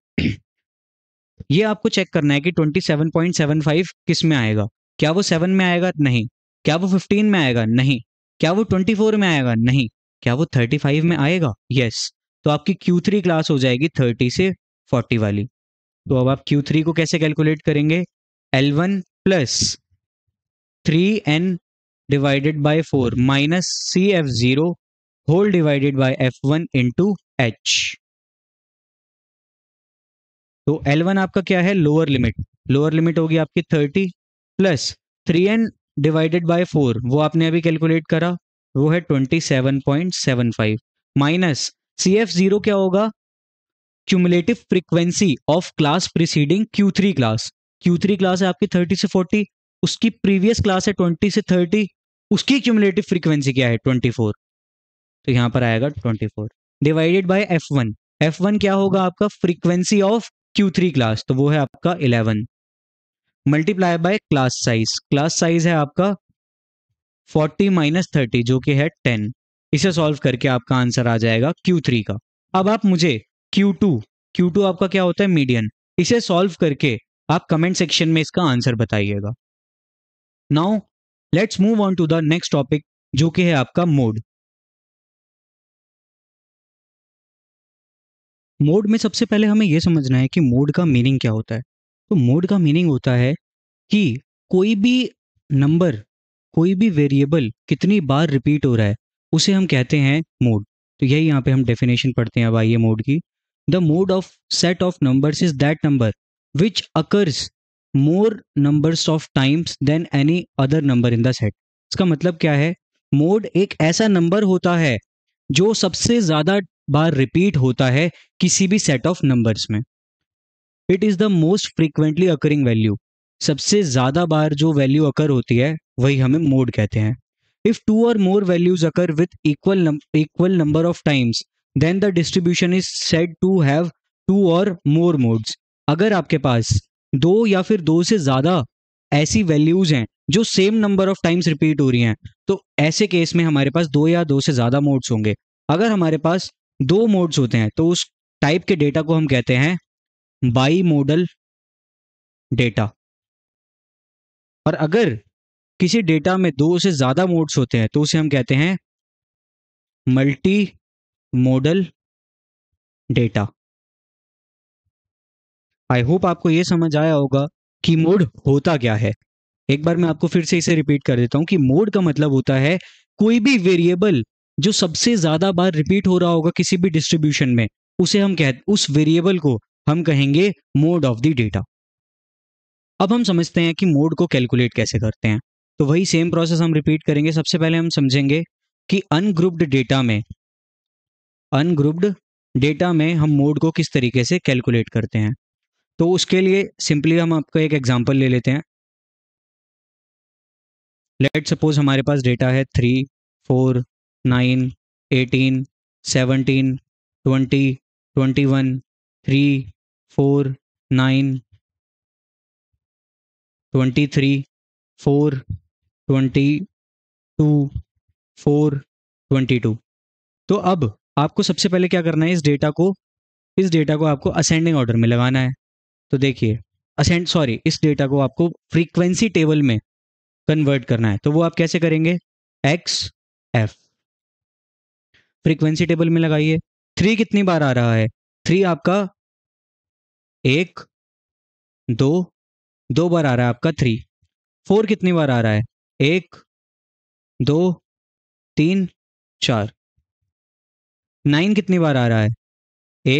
ये आपको चेक करना है कि 27.75 किस में आएगा क्या वो सेवन में आएगा नहीं क्या वो फिफ्टीन में आएगा नहीं क्या वो ट्वेंटी फोर में आएगा नहीं क्या वो थर्टी फाइव में आएगा यस तो आपकी क्यू थ्री क्लास हो जाएगी थर्टी से फोर्टी वाली तो अब आप क्यू थ्री को कैसे कैलकुलेट करेंगे L one plus three N divided by four minus C F zero whole divided by F one into H तो L1 आपका क्या है लोअर लिमिट लोअर लिमिट होगी आपकी thirty plus three N divided by four वो आपने अभी calculate करा वो है ट्वेंटी माइनस CF0 क्या होगा cumulative frequency of class preceding Q three class Q three class है आपकी थर्टी से फोर्टी उसकी प्रीवियस क्लास है ट्वेंटी से थर्टी उसकी क्यूमुलेटिव फ्रीक्वेंसी क्या है ट्वेंटी फोर तो यहाँ पर आएगा twenty four divided by F one F one क्या होगा आपका frequency of Q three class तो वो है आपका eleven multiply by class size class size है आपका फोर्टी माइनस थर्टी जो कि है टेन इसे सॉल्व करके आपका आंसर आ जाएगा क्यू थ्री का अब आप मुझे क्यू टू क्यू टू आपका क्या होता है मीडियन इसे सॉल्व करके आप कमेंट सेक्शन में इसका आंसर बताइएगा now let's move on to the next topic जो कि है आपका मोड मोड में सबसे पहले हमें यह समझना है कि मोड का मीनिंग क्या होता है तो मोड का मीनिंग होता है कि कोई भी नंबर कोई भी वेरिएबल कितनी बार रिपीट हो रहा है उसे हम कहते हैं मोड तो यही यहाँ पे हम डेफिनेशन पढ़ते हैं अब आइए मोड की the mode of set of numbers is that number which occurs more numbers of times than any other number in the set इसका मतलब क्या है मोड एक ऐसा नंबर होता है जो सबसे ज़्यादा बार रिपीट होता है किसी भी सेट ऑफ नंबर्स में it is the most frequently occurring value सबसे ज़्यादा बार जो वैल्यू अकर होती है वही हमें मोड कहते हैं इफ़ टू और more values occur with equal equal number of times then the distribution is set to have two और मोर मोड्स अगर आपके पास दो या फिर दो से ज़्यादा ऐसी वैल्यूज़ हैं जो same number of times repeat हो रही हैं तो ऐसे केस में हमारे पास दो या दो से ज़्यादा मोड्स होंगे अगर हमारे पास दो मोड्स होते हैं तो उस टाइप के डेटा को हम कहते हैं बाई मोडल डेटा और अगर किसी डेटा में दो से ज़्यादा मोड्स होते हैं तो उसे हम कहते हैं multimodal data I hope आपको यह समझ आया होगा कि मोड होता क्या है एक बार मैं आपको फिर से इसे रिपीट कर देता हूं कि मोड का मतलब होता है कोई भी वेरिएबल जो सबसे ज़्यादा बार रिपीट हो रहा होगा किसी भी डिस्ट्रीब्यूशन में उसे हम कह उस वेरिएबल को हम कहेंगे मोड ऑफ द डेटा अब हम समझते हैं कि मोड को कैलकुलेट कैसे करते हैं तो वही सेम प्रोसेस हम रिपीट करेंगे सबसे पहले हम समझेंगे कि अनग्रुप्ड डेटा में अनग्रुप्ड डेटा में हम मोड को किस तरीके से कैलकुलेट करते हैं तो उसके लिए सिंपली हम आपका एक एग्जाम्पल ले लेते हैं लेट सपोज हमारे पास डेटा है three four nine eighteen seventeen twenty twenty one three four nine twenty three four twenty two four twenty two तो अब आपको सबसे पहले क्या करना है इस डेटा को इस डेटा को आपको असेंडिंग ऑर्डर में लगाना है तो देखिए असेंड सॉरी इस डेटा को आपको फ्रीक्वेंसी टेबल में कन्वर्ट करना है तो वो आप कैसे करेंगे एक्स एफ फ्रीक्वेंसी टेबल में लगाइए थ्री कितनी बार आ रहा है थ्री आपका एक दो दो बार आ रहा है आपका थ्री फोर कितनी बार आ रहा है एक दो तीन चार नाइन कितनी बार आ रहा है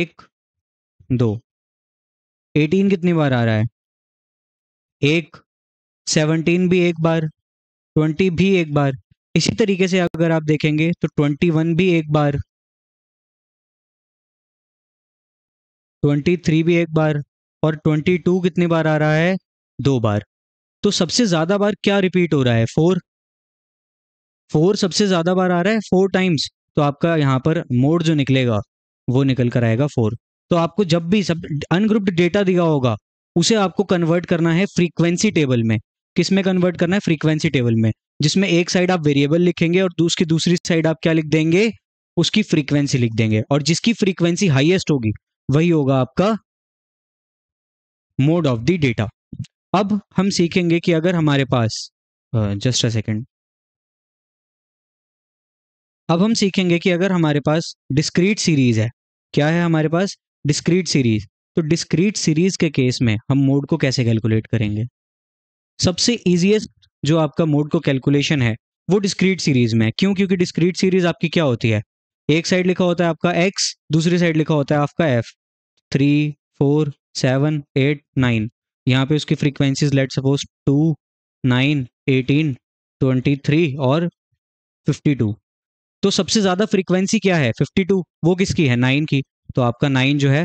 एक दो एटीन कितनी बार आ रहा है एक सेवनटीन भी एक बार ट्वेंटी भी एक बार इसी तरीके से अगर आप देखेंगे तो ट्वेंटी वन भी एक बार ट्वेंटी थ्री भी एक बार और ट्वेंटी टू कितनी बार आ रहा है दो बार तो सबसे ज्यादा बार क्या रिपीट हो रहा है फोर फोर सबसे ज्यादा बार आ रहा है फोर टाइम्स तो आपका यहाँ पर मोड जो निकलेगा वो निकल कर आएगा फोर तो आपको जब भी सब अनग्रुप्ड डेटा दिया होगा उसे आपको कन्वर्ट करना है फ्रीक्वेंसी टेबल में किस में कन्वर्ट करना है फ्रीक्वेंसी टेबल में जिसमें एक साइड आप वेरिएबल लिखेंगे और उसकी दूसरी साइड आप क्या लिख देंगे उसकी फ्रीक्वेंसी लिख देंगे और जिसकी फ्रीक्वेंसी हाईएस्ट होगी वही होगा आपका मोड ऑफ द डेटा अब हम सीखेंगे कि अगर हमारे पास जस्ट अ सेकेंड अब हम सीखेंगे कि अगर हमारे पास डिस्क्रीट सीरीज है क्या है हमारे पास डिस्क्रीट सीरीज तो डिस्क्रीट सीरीज के केस में हम मोड को कैसे कैलकुलेट करेंगे सबसे इजीएस्ट जो आपका मोड को कैलकुलेशन है वो डिस्क्रीट सीरीज में है क्यों क्योंकि डिस्क्रीट सीरीज आपकी क्या होती है एक साइड लिखा होता है आपका एक्स दूसरी साइड लिखा होता है आपका F three four seven eight nine यहाँ पे उसकी frequencies let suppose two nine eighteen twenty three और फिफ्टी टू तो सबसे ज़्यादा फ्रीक्वेंसी क्या है फिफ्टी टू वो किसकी है नाइन की तो आपका नाइन जो है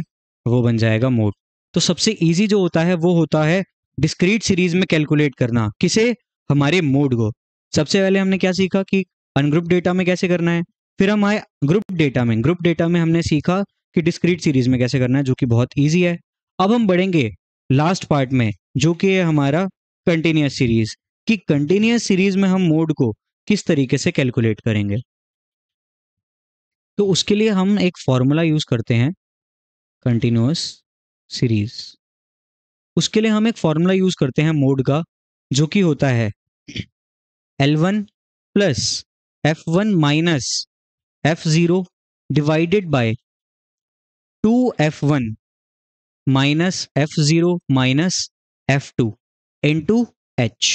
वो बन जाएगा मोड तो सबसे ईजी जो होता है वो होता है डिस्क्रीट सीरीज में कैलकुलेट करना किसे हमारे मोड को सबसे पहले हमने क्या सीखा कि अनग्रुप डेटा में कैसे करना है फिर हम आए ग्रुप डेटा में ग्रुप डेटा में हमने सीखा कि डिस्क्रीट सीरीज में कैसे करना है जो कि बहुत ईजी है अब हम बढ़ेंगे लास्ट पार्ट में जो कि है हमारा कंटिन्यूस सीरीज कि कंटिन्यूस सीरीज में हम मोड को किस तरीके से कैलकुलेट करेंगे तो उसके लिए हम एक फॉर्मूला यूज करते हैं कंटिन्यूस सीरीज उसके लिए हम एक फॉर्मूला यूज करते हैं मोड का जो कि होता है L one plus F one minus F zero divided by two F one minus F zero minus F two into H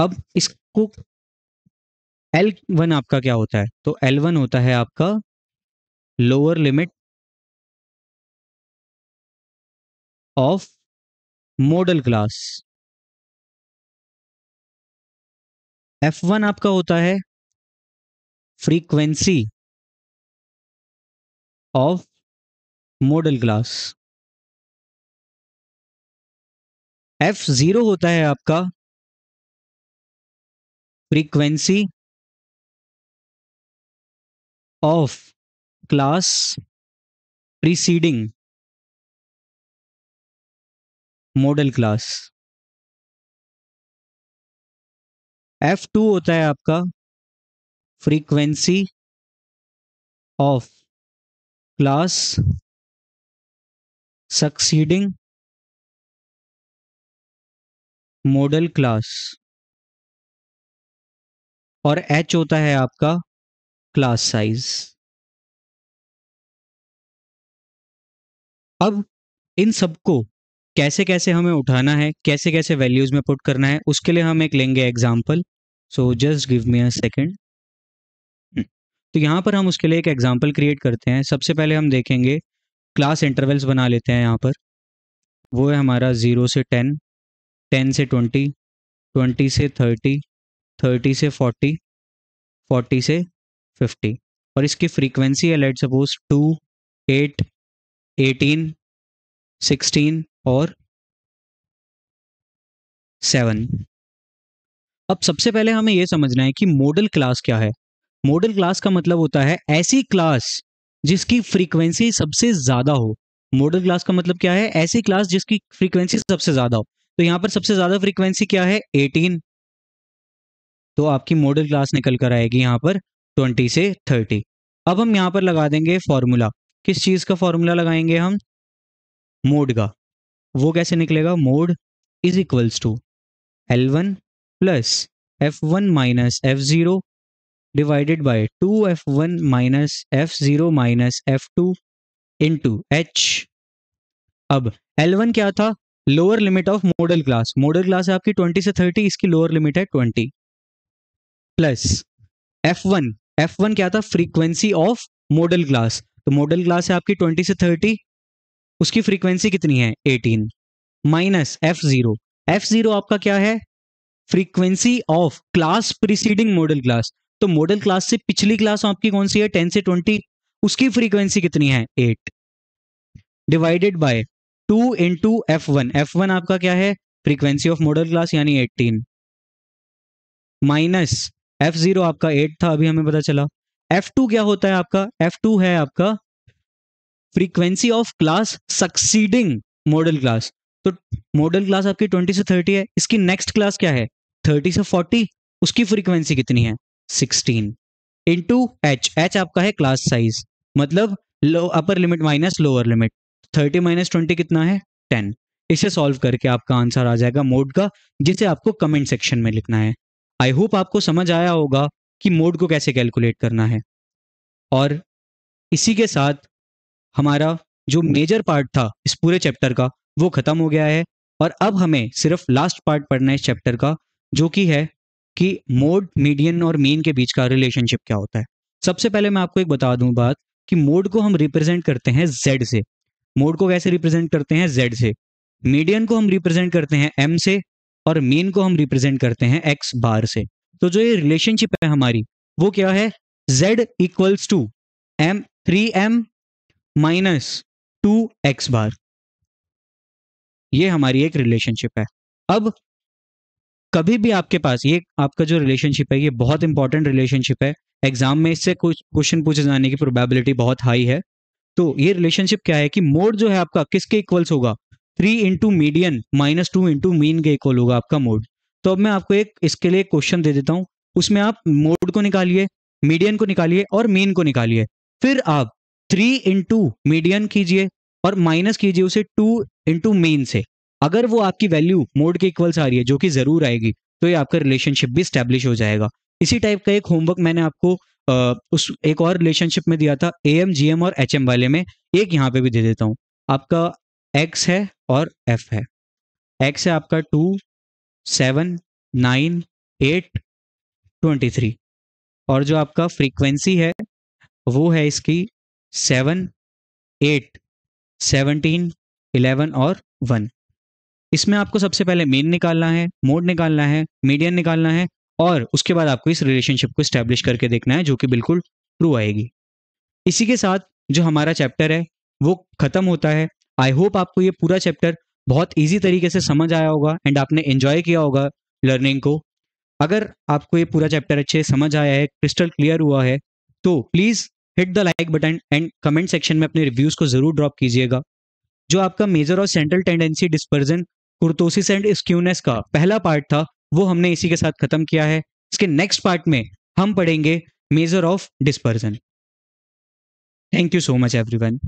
अब इसको एल वन आपका क्या होता है तो एल वन होता है आपका lower limit of modal class F one आपका होता है frequency of modal class F zero होता है आपका frequency of class preceding modal class F two होता है आपका frequency of class succeeding modal class और एच होता है आपका क्लास साइज अब इन सबको कैसे कैसे हमें उठाना है कैसे कैसे वैल्यूज में पुट करना है उसके लिए हम एक लेंगे example so just give me a second तो यहाँ पर हम उसके लिए एक एग्जाम्पल क्रिएट करते हैं सबसे पहले हम देखेंगे क्लास इंटरवल्स बना लेते हैं यहाँ पर वो है हमारा ज़ीरो से टेन टेन से ट्वेंटी ट्वेंटी से थर्टी थर्टी से फोर्टी फोर्टी से फिफ्टी और इसकी फ्रीक्वेंसी है let suppose two eight eighteen sixteen और सेवन अब सबसे पहले हमें यह समझना है कि मॉडल क्लास क्या है मॉडल क्लास का मतलब होता है ऐसी क्लास जिसकी फ्रीक्वेंसी सबसे ज़्यादा हो मॉडल क्लास का मतलब क्या है ऐसी क्लास जिसकी फ्रीक्वेंसी सबसे ज़्यादा हो तो यहां पर सबसे ज़्यादा फ्रीक्वेंसी क्या है एटीन तो आपकी मॉडल क्लास निकल कर आएगी यहां पर ट्वेंटी से थर्टी अब हम यहां पर लगा देंगे फॉर्मूला किस चीज़ का फॉर्मूला लगाएंगे हम मोड का वो कैसे निकलेगा mode is equals to L one plus f1 minus f0 divided by 2f1 minus f0 minus f2 into h. अब L1 क्या था lower limit of modal class modal class है आपकी 20 से 30 इसकी लोअर लिमिट है 20 प्लस F1 F1 क्या था फ्रीक्वेंसी ऑफ मॉडल क्लास तो मॉडल क्लास है आपकी 20 से 30 उसकी फ्रीक्वेंसी कितनी है 18 माइनस F0 F0 आपका क्या है frequency of class preceding modal class तो मॉडल क्लास से पिछली क्लास आपकी कौन सी है टेन से ट्वेंटी उसकी फ्रीक्वेंसी कितनी है eight divided by two into F one F one आपका क्या है फ्रीक्वेंसी ऑफ मॉडल क्लास यानी एटीन माइनस एफ जीरो आपका एट था अभी हमें पता चला एफ टू क्या होता है आपका एफ टू है आपका frequency of class succeeding modal class तो मॉडल क्लास आपकी ट्वेंटी से थर्टी है इसकी नेक्स्ट क्लास क्या है थर्टी से फोर्टी उसकी फ्रीक्वेंसी कितनी है सिक्सटीन इंटू एच एच आपका है क्लास साइज मतलब low upper limit minus lower limit thirty minus twenty कितना है टेन इसे सॉल्व करके आपका आंसर आ जाएगा मोड का जिसे आपको कमेंट सेक्शन में लिखना है आई होप आपको समझ आया होगा कि मोड को कैसे कैलकुलेट करना है और इसी के साथ हमारा जो मेजर पार्ट था इस पूरे चैप्टर का वो खत्म हो गया है और अब हमें सिर्फ लास्ट पार्ट पढ़ना है इस चैप्टर का जो कि है कि मोड मीडियन और मीन के बीच का रिलेशनशिप क्या होता है सबसे पहले मैं आपको एक बता दूं बात कि मोड को हम रिप्रेजेंट करते हैं जेड से मोड को कैसे रिप्रेजेंट करते हैं जेड से मीडियन को हम रिप्रेजेंट करते हैं एम से और मीन को हम रिप्रेजेंट करते हैं एक्स बार से तो जो ये रिलेशनशिप है हमारी वो क्या है Z equals to M three M minus two X bar ये हमारी एक रिलेशनशिप है अब कभी भी आपके पास ये आपका जो रिलेशनशिप है ये बहुत इंपॉर्टेंट रिलेशनशिप है एग्जाम में इससे कुछ क्वेश्चन पूछे जाने की प्रोबेबिलिटी बहुत हाई है तो ये रिलेशनशिप क्या है कि मोड जो है आपका किसके इक्वल्स होगा three into median minus two into mean के इक्वल होगा आपका मोड तो अब मैं आपको एक इसके लिए क्वेश्चन दे देता हूँ उसमें आप मोड को निकालिए मीडियन को निकालिए और मीन को निकालिए फिर आप थ्री इंटू मीडियन कीजिए और माइनस कीजिए उसे टू इंटू मीन से अगर वो आपकी वैल्यू मोड के इक्वल्स आ रही है जो कि जरूर आएगी तो ये आपका रिलेशनशिप भी स्टैब्लिश हो जाएगा इसी टाइप का एक होमवर्क मैंने आपको आ, उस एक और रिलेशनशिप में दिया था ए एम जी एम और एच एम वाले में एक यहाँ पे भी दे देता हूँ आपका एक्स है और एफ है एक्स है आपका two seven nine eight twenty three और जो आपका फ्रीक्वेंसी है वो है इसकी सेवन एट सेवनटीन इलेवन और वन इसमें आपको सबसे पहले मेन निकालना है मोड निकालना है मीडियन निकालना है और उसके बाद आपको इस रिलेशनशिप को स्टैब्लिश करके देखना है जो कि बिल्कुल ट्रू आएगी इसी के साथ जो हमारा चैप्टर है वो खत्म होता है आई होप आपको ये पूरा चैप्टर बहुत ईजी तरीके से समझ आया होगा एंड आपने एंजॉय किया होगा लर्निंग को अगर आपको ये पूरा चैप्टर अच्छे समझ आया है क्रिस्टल क्लियर हुआ है तो please hit the like button and comment section में अपने रिव्यूज़ को ज़रूर ड्रॉप कीजिएगा जो आपका मेजर और central tendency dispersion kurtosis and skewness का पहला पार्ट था वो हमने इसी के साथ खत्म किया है इसके नेक्स्ट पार्ट में हम पढ़ेंगे measure of dispersion thank you so much everyone